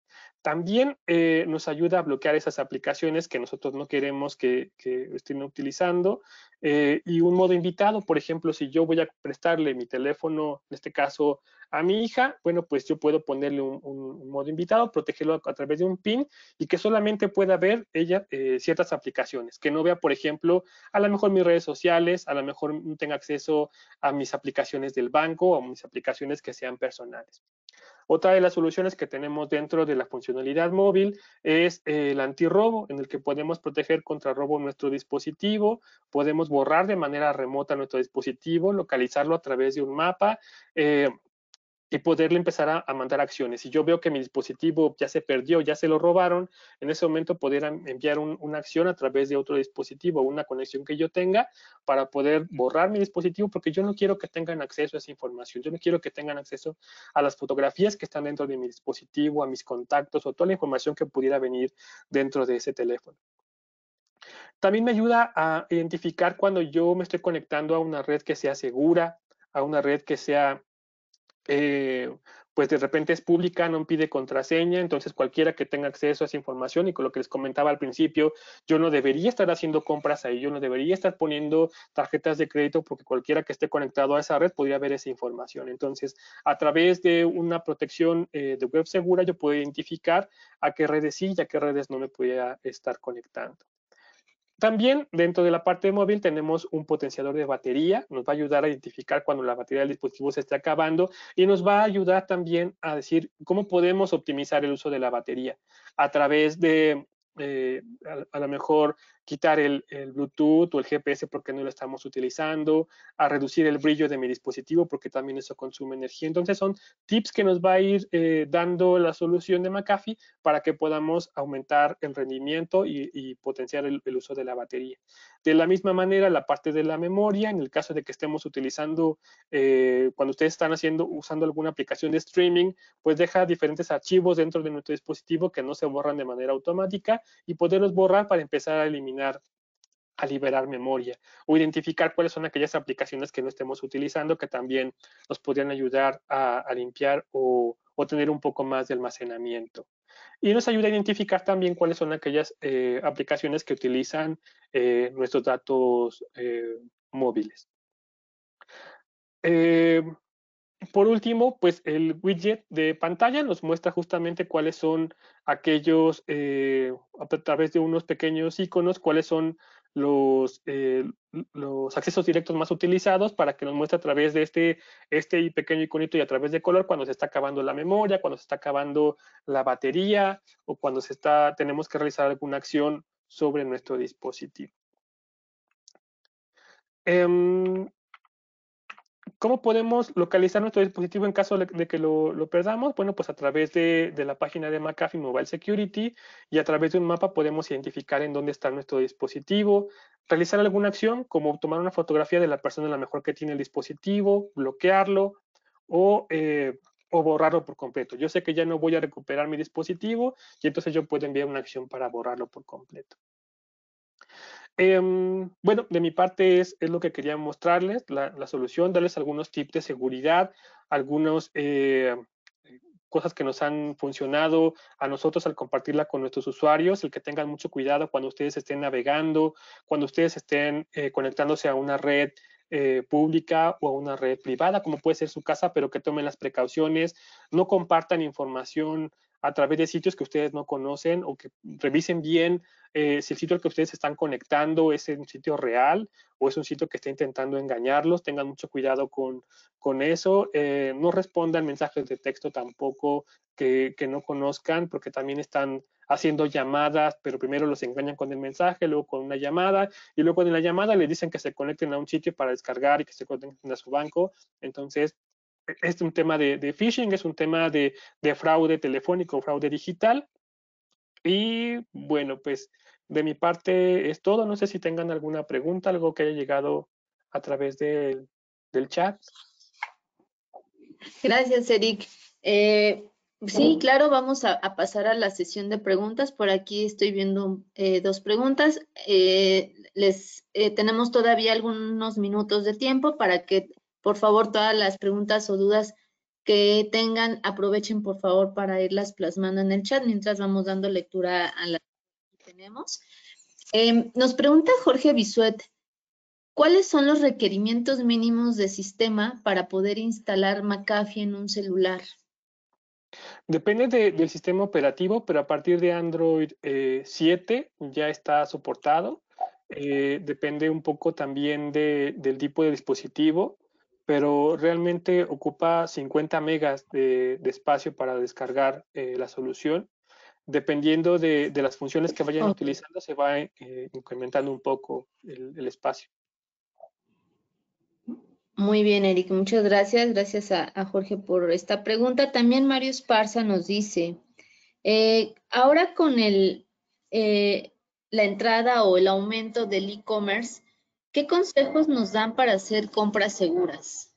También eh, nos ayuda a bloquear esas aplicaciones que nosotros no queremos que, estén utilizando. Eh, y un modo invitado, por ejemplo, si yo voy a prestarle mi teléfono, en este caso a mi hija, bueno, pues yo puedo ponerle un, modo invitado, protegerlo a, través de un PIN y que solamente pueda ver ella eh, ciertas aplicaciones, que no vea, por ejemplo, a lo mejor mis redes sociales, a lo mejor no tenga acceso a mis aplicaciones del banco o a mis aplicaciones que sean personales. Otra de las soluciones que tenemos dentro de la funcionalidad móvil es eh, el antirrobo, en el que podemos proteger contra robo nuestro dispositivo, podemos borrar de manera remota nuestro dispositivo, localizarlo a través de un mapa, eh, y poderle empezar a, mandar acciones. Si yo veo que mi dispositivo ya se perdió, ya se lo robaron, en ese momento poder enviar una acción a través de otro dispositivo, una conexión que yo tenga para poder borrar mi dispositivo, porque yo no quiero que tengan acceso a esa información, yo no quiero que tengan acceso a las fotografías que están dentro de mi dispositivo, a mis contactos o toda la información que pudiera venir dentro de ese teléfono. También me ayuda a identificar cuando yo me estoy conectando a una red que sea segura, a una red que sea eh, pues de repente es pública, no pide contraseña, entonces cualquiera que tenga acceso a esa información y con lo que les comentaba al principio, yo no debería estar haciendo compras ahí, yo no debería estar poniendo tarjetas de crédito porque cualquiera que esté conectado a esa red podría ver esa información. Entonces, a través de una protección eh, de web segura, yo puedo identificar a qué redes sí y a qué redes no me podría estar conectando. También dentro de la parte móvil tenemos un potenciador de batería, nos va a ayudar a identificar cuando la batería del dispositivo se está acabando y nos va a ayudar también a decir cómo podemos optimizar el uso de la batería a través de, eh, a, lo mejor, quitar el, Bluetooth o el GPS porque no lo estamos utilizando, a reducir el brillo de mi dispositivo porque también eso consume energía. Entonces son tips que nos va a ir eh, dando la solución de McAfee para que podamos aumentar el rendimiento y, potenciar el, uso de la batería. De la misma manera, la parte de la memoria, en el caso de que estemos utilizando, eh, cuando ustedes están haciendo, usando alguna aplicación de streaming, pues deja diferentes archivos dentro de nuestro dispositivo que no se borran de manera automática y poderlos borrar para empezar a eliminar a liberar memoria o identificar cuáles son aquellas aplicaciones que no estemos utilizando que también nos podrían ayudar a, limpiar o, o, tener un poco más de almacenamiento. Y nos ayuda a identificar también cuáles son aquellas eh, aplicaciones que utilizan eh, nuestros datos eh, móviles. Eh, por último, pues el widget de pantalla nos muestra justamente cuáles son aquellos, eh, a través de unos pequeños iconos, cuáles son los, eh, los accesos directos más utilizados para que nos muestre a través de este, este pequeño iconito y a través de color cuando se está acabando la memoria, cuando se está acabando la batería o cuando se está, tenemos que realizar alguna acción sobre nuestro dispositivo. Em, ¿Cómo podemos localizar nuestro dispositivo en caso de que lo, perdamos? Bueno, pues a través de, la página de McAfee Mobile Security y a través de un mapa podemos identificar en dónde está nuestro dispositivo, realizar alguna acción como tomar una fotografía de la persona la mejor que tiene el dispositivo, bloquearlo eh, o borrarlo por completo. Yo sé que ya no voy a recuperar mi dispositivo y entonces yo puedo enviar una acción para borrarlo por completo. Em, bueno, de mi parte es, lo que quería mostrarles, la, solución, darles algunos tips de seguridad, algunas eh, cosas que nos han funcionado a nosotros al compartirla con nuestros usuarios, el que tengan mucho cuidado cuando ustedes estén navegando, cuando ustedes estén eh, conectándose a una red eh, pública o a una red privada, como puede ser su casa, pero que tomen las precauciones, no compartan información a través de sitios que ustedes no conocen o que revisen bien eh, si el sitio al que ustedes están conectando es un sitio real o es un sitio que está intentando engañarlos. Tengan mucho cuidado con, con eso. Eh, no respondan mensajes de texto tampoco que, que, no conozcan porque también están haciendo llamadas, pero primero los engañan con el mensaje, luego con una llamada y luego en la llamada le dicen que se conecten a un sitio para descargar y que se conecten a su banco. Entonces, es un tema de, phishing, es un tema de, fraude telefónico, fraude digital. Y bueno, pues de mi parte es todo. No sé si tengan alguna pregunta, algo que haya llegado a través del chat. Gracias, Eric. Eh, sí, claro, vamos a, pasar a la sesión de preguntas. Por aquí estoy viendo eh, dos preguntas. Eh, les tenemos todavía algunos minutos de tiempo para que por favor, todas las preguntas o dudas que tengan, aprovechen por favor para irlas plasmando en el chat mientras vamos dando lectura a las que tenemos. Em, nos pregunta Jorge Bisuet, ¿cuáles son los requerimientos mínimos de sistema para poder instalar McAfee en un celular? Depende del sistema operativo, pero a partir de Android 7 eh, ya está soportado. Eh, depende un poco también del tipo de dispositivo pero realmente ocupa 50 megas de, espacio para descargar eh, la solución. Dependiendo de, las funciones que vayan utilizando, se va eh, incrementando un poco el, espacio. Muy bien, Eric. Muchas gracias. Gracias a, Jorge por esta pregunta. También Mario Esparza nos dice, eh, ahora con el, la entrada o el aumento del e-commerce, ¿Qué consejos nos dan para hacer compras seguras?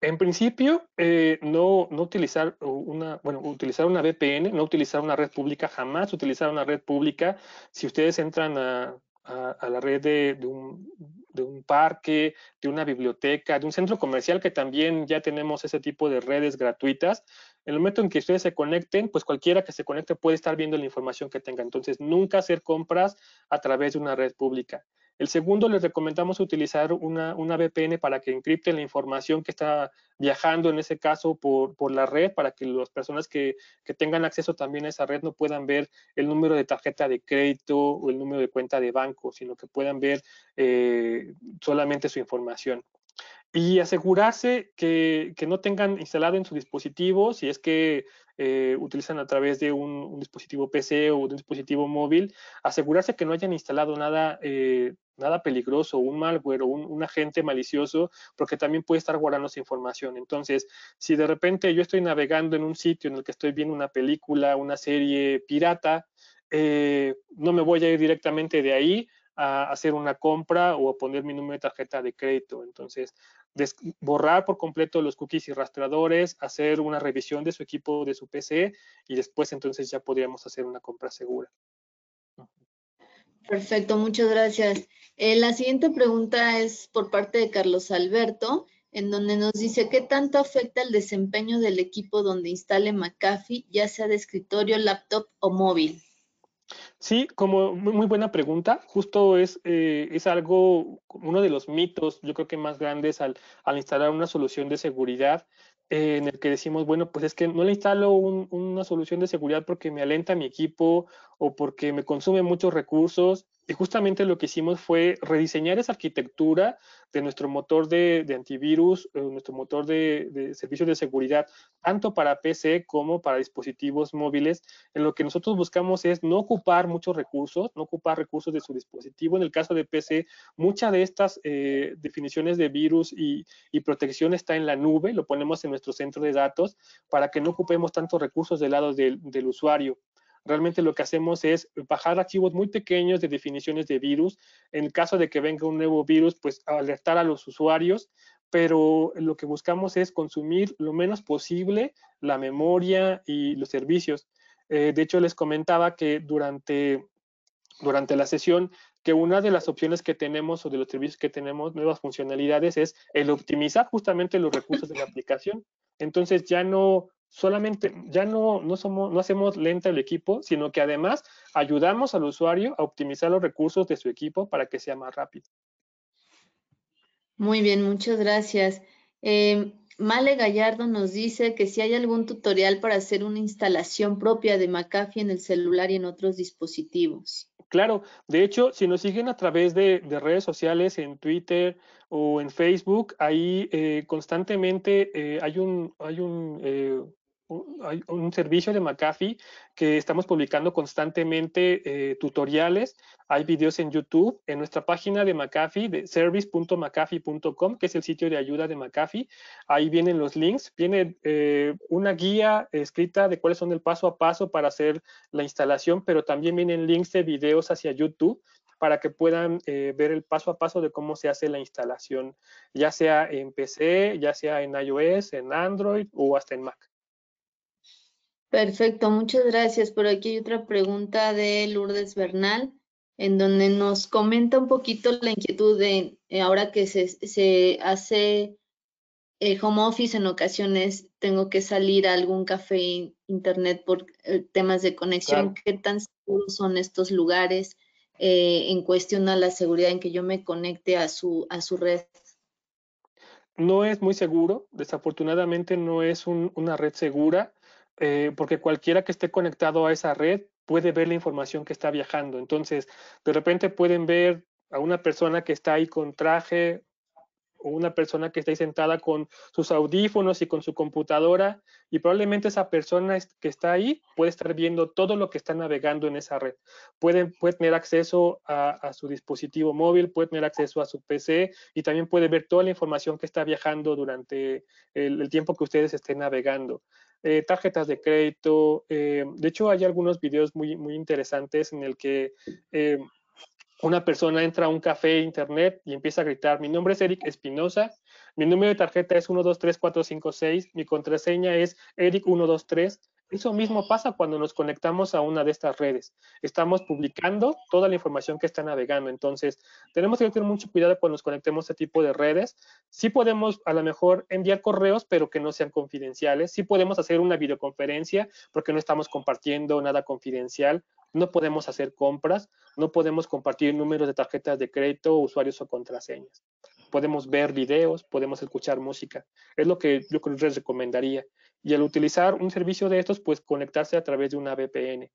En principio, eh, no, utilizar una, bueno, utilizar una VPN, no utilizar una red pública, jamás utilizar una red pública. Si ustedes entran a, la red de, un, de, un, parque, de una biblioteca, de un centro comercial, que también ya tenemos ese tipo de redes gratuitas, en el momento en que ustedes se conecten, pues cualquiera que se conecte puede estar viendo la información que tenga. Entonces, nunca hacer compras a través de una red pública. El segundo, les recomendamos utilizar una, una VPN para que encripten la información que está viajando, en ese caso, por, por la red, para que las personas que, que, tengan acceso también a esa red no puedan ver el número de tarjeta de crédito o el número de cuenta de banco, sino que puedan ver eh, solamente su información y asegurarse que, que, no tengan instalado en su dispositivo, si es que eh, utilizan a través de un, dispositivo PC o de un dispositivo móvil, asegurarse que no hayan instalado nada eh, nada peligroso, un malware o un, agente malicioso, porque también puede estar guardando esa información. Entonces, si de repente yo estoy navegando en un sitio en el que estoy viendo una película, una serie pirata, eh, no me voy a ir directamente de ahí a hacer una compra o a poner mi número de tarjeta de crédito. Entonces, borrar por completo los cookies y rastreadores, hacer una revisión de su equipo, de su PC, y después entonces ya podríamos hacer una compra segura. Perfecto, muchas gracias. Eh, la siguiente pregunta es por parte de Carlos Alberto, en donde nos dice, ¿qué tanto afecta el desempeño del equipo donde instale McAfee, ya sea de escritorio, laptop o móvil? Sí, como muy buena pregunta, justo es, eh, es algo, uno de los mitos, yo creo que más grandes al, al instalar una solución de seguridad, eh, en el que decimos, bueno, pues es que no le instalo una solución de seguridad porque me alenta mi equipo o porque me consume muchos recursos y justamente lo que hicimos fue rediseñar esa arquitectura de nuestro motor de, antivirus, eh, nuestro motor de, servicios de seguridad, tanto para PC como para dispositivos móviles. En lo que nosotros buscamos es no ocupar muchos recursos, no ocupar recursos de su dispositivo. En el caso de PC, muchas de estas eh, definiciones de virus y, protección está en la nube, lo ponemos en nuestro centro de datos para que no ocupemos tantos recursos del lado del usuario realmente lo que hacemos es bajar archivos muy pequeños de definiciones de virus. En caso de que venga un nuevo virus, pues alertar a los usuarios, pero lo que buscamos es consumir lo menos posible la memoria y los servicios. Eh, de hecho, les comentaba que durante, durante la sesión que una de las opciones que tenemos o de los servicios que tenemos, nuevas funcionalidades, es el optimizar justamente los recursos de la aplicación. Entonces ya no solamente ya no, somos, no hacemos lenta el equipo, sino que además ayudamos al usuario a optimizar los recursos de su equipo para que sea más rápido. Muy bien, muchas gracias. Em, Male Gallardo nos dice que si hay algún tutorial para hacer una instalación propia de McAfee en el celular y en otros dispositivos. Claro, de hecho, si nos siguen a través de, redes sociales, en Twitter o en Facebook, ahí eh, constantemente eh, hay un, hay un eh, un servicio de McAfee que estamos publicando constantemente eh, tutoriales, hay videos en YouTube, en nuestra página de McAfee, de service.mcafee.com, que es el sitio de ayuda de McAfee, ahí vienen los links, viene eh, una guía escrita de cuáles son el paso a paso para hacer la instalación, pero también vienen links de videos hacia YouTube, para que puedan eh, ver el paso a paso de cómo se hace la instalación, ya sea en PC, ya sea en iOS, en Android o hasta en Mac. Perfecto, muchas gracias. Pero aquí hay otra pregunta de Lourdes Bernal, en donde nos comenta un poquito la inquietud de eh, ahora que se, hace eh, home office en ocasiones tengo que salir a algún café internet por eh, temas de conexión. ¿Qué tan seguros son estos lugares en cuestión a la seguridad en que yo me conecte a su, a su red? No es muy seguro. Desafortunadamente no es una red segura. Eh, porque cualquiera que esté conectado a esa red puede ver la información que está viajando. Entonces, de repente pueden ver a una persona que está ahí con traje o una persona que está ahí sentada con sus audífonos y con su computadora y probablemente esa persona que está ahí puede estar viendo todo lo que está navegando en esa red. Puede, tener acceso a, su dispositivo móvil, puede tener acceso a su PC y también puede ver toda la información que está viajando durante el tiempo que ustedes estén navegando. Eh, tarjetas de crédito. Eh, de hecho, hay algunos videos muy, muy interesantes en el que eh, una persona entra a un café internet y empieza a gritar, mi nombre es Eric Espinosa, mi número de tarjeta es 123456, mi contraseña es Eric123 eso mismo pasa cuando nos conectamos a una de estas redes. Estamos publicando toda la información que está navegando. Entonces, tenemos que tener mucho cuidado cuando nos conectemos a este tipo de redes. Sí podemos a lo mejor enviar correos, pero que no sean confidenciales. Sí podemos hacer una videoconferencia porque no estamos compartiendo nada confidencial no podemos hacer compras, no podemos compartir números de tarjetas de crédito, usuarios o contraseñas. Podemos ver videos, podemos escuchar música. Es lo que yo les recomendaría. Y al utilizar un servicio de estos, pues conectarse a través de una VPN.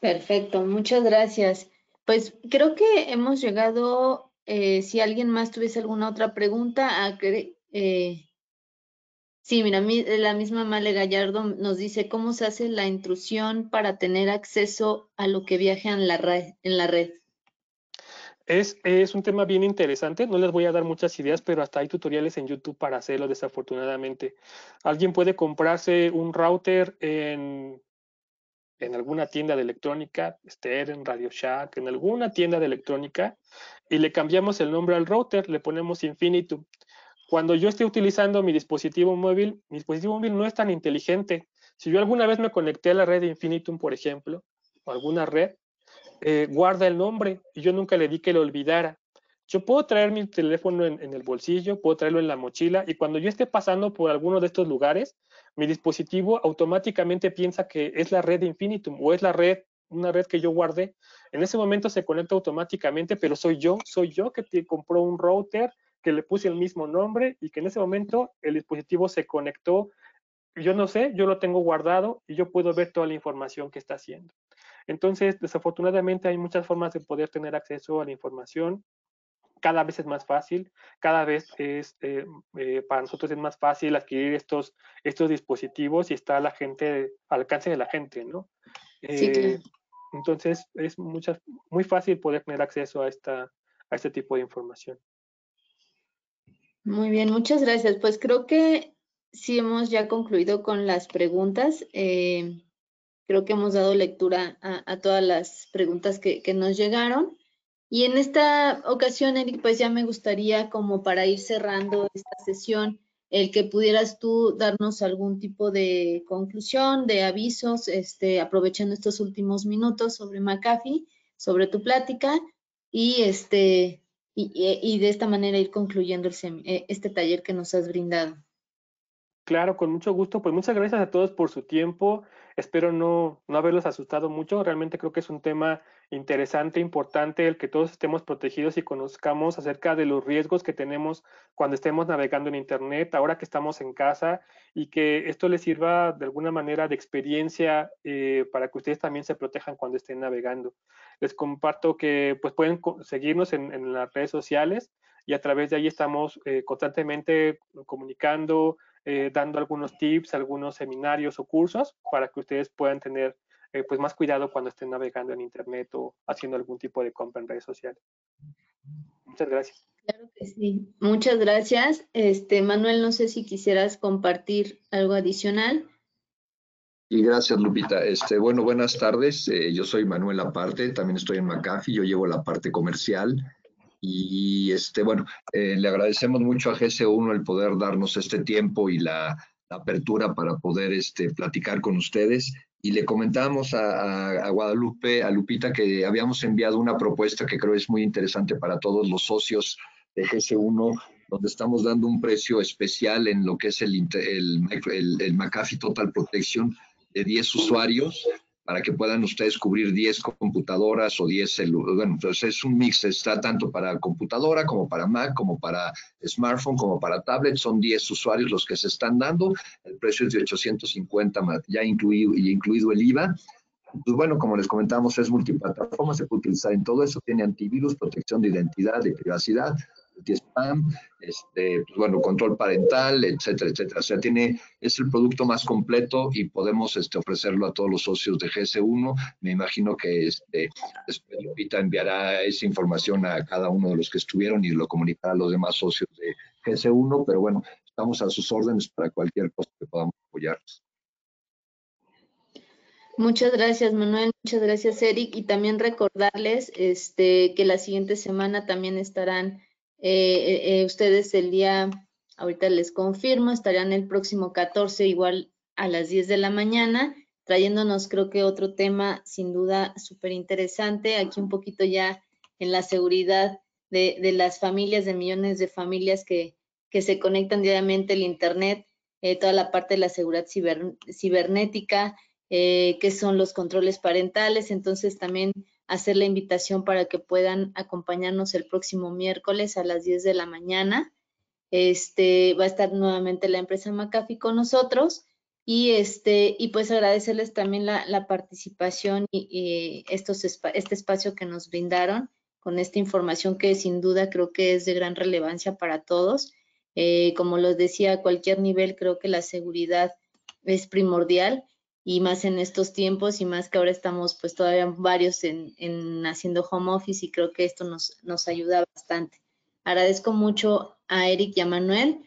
Perfecto, muchas gracias. Pues creo que hemos llegado, eh, si alguien más tuviese alguna otra pregunta, a, eh, Sí, mira, eh, la misma Male Gallardo nos dice cómo se hace la intrusión para tener acceso a lo que viaja en la red. Es, un tema bien interesante, no les voy a dar muchas ideas, pero hasta hay tutoriales en YouTube para hacerlo, desafortunadamente. Alguien puede comprarse un router en, alguna tienda de electrónica, Esther, en Radio Shack, en alguna tienda de electrónica, y le cambiamos el nombre al router, le ponemos Infinitum cuando yo esté utilizando mi dispositivo móvil, mi dispositivo móvil no es tan inteligente. Si yo alguna vez me conecté a la red de Infinitum, por ejemplo, o alguna red, eh, guarda el nombre y yo nunca le di que lo olvidara. Yo puedo traer mi teléfono en, el bolsillo, puedo traerlo en la mochila y cuando yo esté pasando por alguno de estos lugares, mi dispositivo automáticamente piensa que es la red de Infinitum o es la red, una red que yo guardé. En ese momento se conecta automáticamente, pero soy yo, soy yo que te compró un router, que le puse el mismo nombre y que en ese momento el dispositivo se conectó. Yo no sé, yo lo tengo guardado y yo puedo ver toda la información que está haciendo. Entonces, desafortunadamente hay muchas formas de poder tener acceso a la información. Cada vez es más fácil, cada vez es eh, eh, para nosotros es más fácil adquirir estos, estos dispositivos y está la gente al alcance de la gente, ¿no? Eh, entonces es muchas, muy fácil poder tener acceso a, esta, a este tipo de información. Muy bien, muchas gracias. Pues creo que sí hemos ya concluido con las preguntas. Eh, creo que hemos dado lectura a, todas las preguntas que, nos llegaron. Y en esta ocasión, Eric, pues ya me gustaría como para ir cerrando esta sesión, el que pudieras tú darnos algún tipo de conclusión, de avisos, este, aprovechando estos últimos minutos sobre McAfee, sobre tu plática y este eh, y, de esta manera ir concluyendo eh, este taller que nos has brindado. Claro, con mucho gusto. Pues muchas gracias a todos por su tiempo. Espero no, no haberlos asustado mucho. Realmente creo que es un tema interesante, importante el que todos estemos protegidos y conozcamos acerca de los riesgos que tenemos cuando estemos navegando en Internet, ahora que estamos en casa, y que esto les sirva de alguna manera de experiencia eh, para que ustedes también se protejan cuando estén navegando. Les comparto que pues, pueden seguirnos en, las redes sociales y a través de ahí estamos eh, constantemente comunicando, eh, dando algunos tips, algunos seminarios o cursos para que ustedes puedan tener eh, pues más cuidado cuando estén navegando en Internet o haciendo algún tipo de compra en redes sociales. Muchas gracias. Claro que sí. Muchas gracias. Este, Manuel, no sé si quisieras compartir algo adicional. Y gracias, Lupita. Este, bueno, buenas tardes. Eh, yo soy Manuel Aparte, también estoy en McAfee, yo llevo la parte comercial. Y este, bueno, eh, le agradecemos mucho a gs 1 el poder darnos este tiempo y la apertura para poder este, platicar con ustedes. Y le comentamos a, a, Guadalupe, a Lupita, que habíamos enviado una propuesta que creo es muy interesante para todos los socios de gs 1 donde estamos dando un precio especial en lo que es el, el, el, el McAfee Total Protection de 10 usuarios para que puedan ustedes cubrir 10 computadoras o 10 celulares. Bueno, entonces pues es un mix, está tanto para computadora como para Mac, como para smartphone, como para tablet. Son 10 usuarios los que se están dando. El precio es de 850, ya incluido, incluido el IVA. Pues bueno, como les comentamos, es multiplataforma, se puede utilizar en todo eso. Tiene antivirus, protección de identidad, de privacidad, anti-spam, este, pues, bueno, control parental, etcétera, etcétera. O sea, tiene, es el producto más completo y podemos este, ofrecerlo a todos los socios de GS1. Me imagino que este, después enviará esa información a cada uno de los que estuvieron y lo comunicará a los demás socios de GS1, pero bueno, estamos a sus órdenes para cualquier cosa que podamos apoyarles. Muchas gracias, Manuel. Muchas gracias, Eric. Y también recordarles este, que la siguiente semana también estarán eh, eh, ustedes el día, ahorita les confirmo, estarán el próximo 14 igual a las 10 de la mañana, trayéndonos creo que otro tema sin duda súper interesante, aquí un poquito ya en la seguridad de, las familias, de millones de familias que, se conectan diariamente al Internet, eh, toda la parte de la seguridad cibernética, que son los controles parentales, entonces también hacer la invitación para que puedan acompañarnos el próximo miércoles a las 10 de la mañana. Este, va a estar nuevamente la empresa McAfee con nosotros y, este, y pues agradecerles también la, participación y, estos, este espacio que nos brindaron con esta información que sin duda creo que es de gran relevancia para todos. Eh, como los decía, a cualquier nivel creo que la seguridad es primordial y más en estos tiempos y más que ahora estamos pues todavía varios en, en haciendo home office y creo que esto nos, nos, ayuda bastante. Agradezco mucho a Eric y a Manuel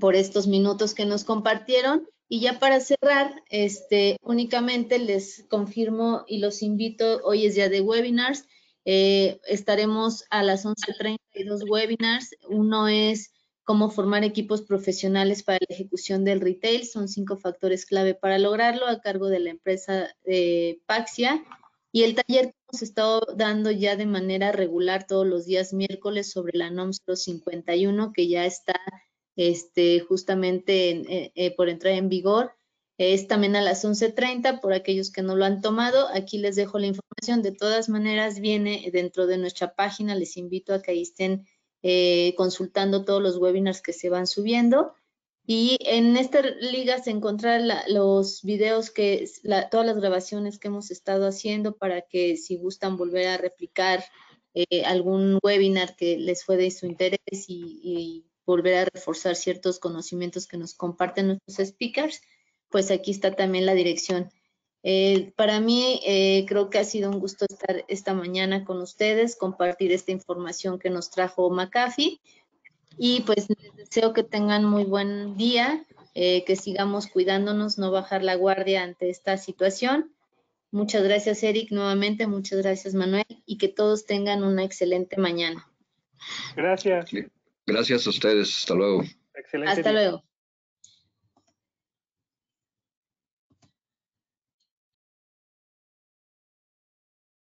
por estos minutos que nos compartieron y ya para cerrar, este, únicamente les confirmo y los invito, hoy es día de webinars, eh, estaremos a las 11.30 y dos webinars, uno es cómo formar equipos profesionales para la ejecución del retail. Son cinco factores clave para lograrlo a cargo de la empresa eh, Paxia. Y el taller que hemos estado dando ya de manera regular todos los días miércoles sobre la NOM 051, que ya está este, justamente eh, eh, por entrar en vigor. Es también a las 11.30 por aquellos que no lo han tomado. Aquí les dejo la información. De todas maneras, viene dentro de nuestra página. Les invito a que ahí estén eh, consultando todos los webinars que se van subiendo. Y en esta liga se encontrarán los videos que, todas las grabaciones que hemos estado haciendo para que si gustan volver a replicar eh, algún webinar que les fue de su interés y, y, volver a reforzar ciertos conocimientos que nos comparten nuestros speakers, pues aquí está también la dirección eh, para mí eh, creo que ha sido un gusto estar esta mañana con ustedes, compartir esta información que nos trajo McAfee y pues les deseo que tengan muy buen día, eh, que sigamos cuidándonos, no bajar la guardia ante esta situación. Muchas gracias Eric nuevamente, muchas gracias Manuel y que todos tengan una excelente mañana. Gracias. Gracias a ustedes, hasta luego. Excelente hasta luego.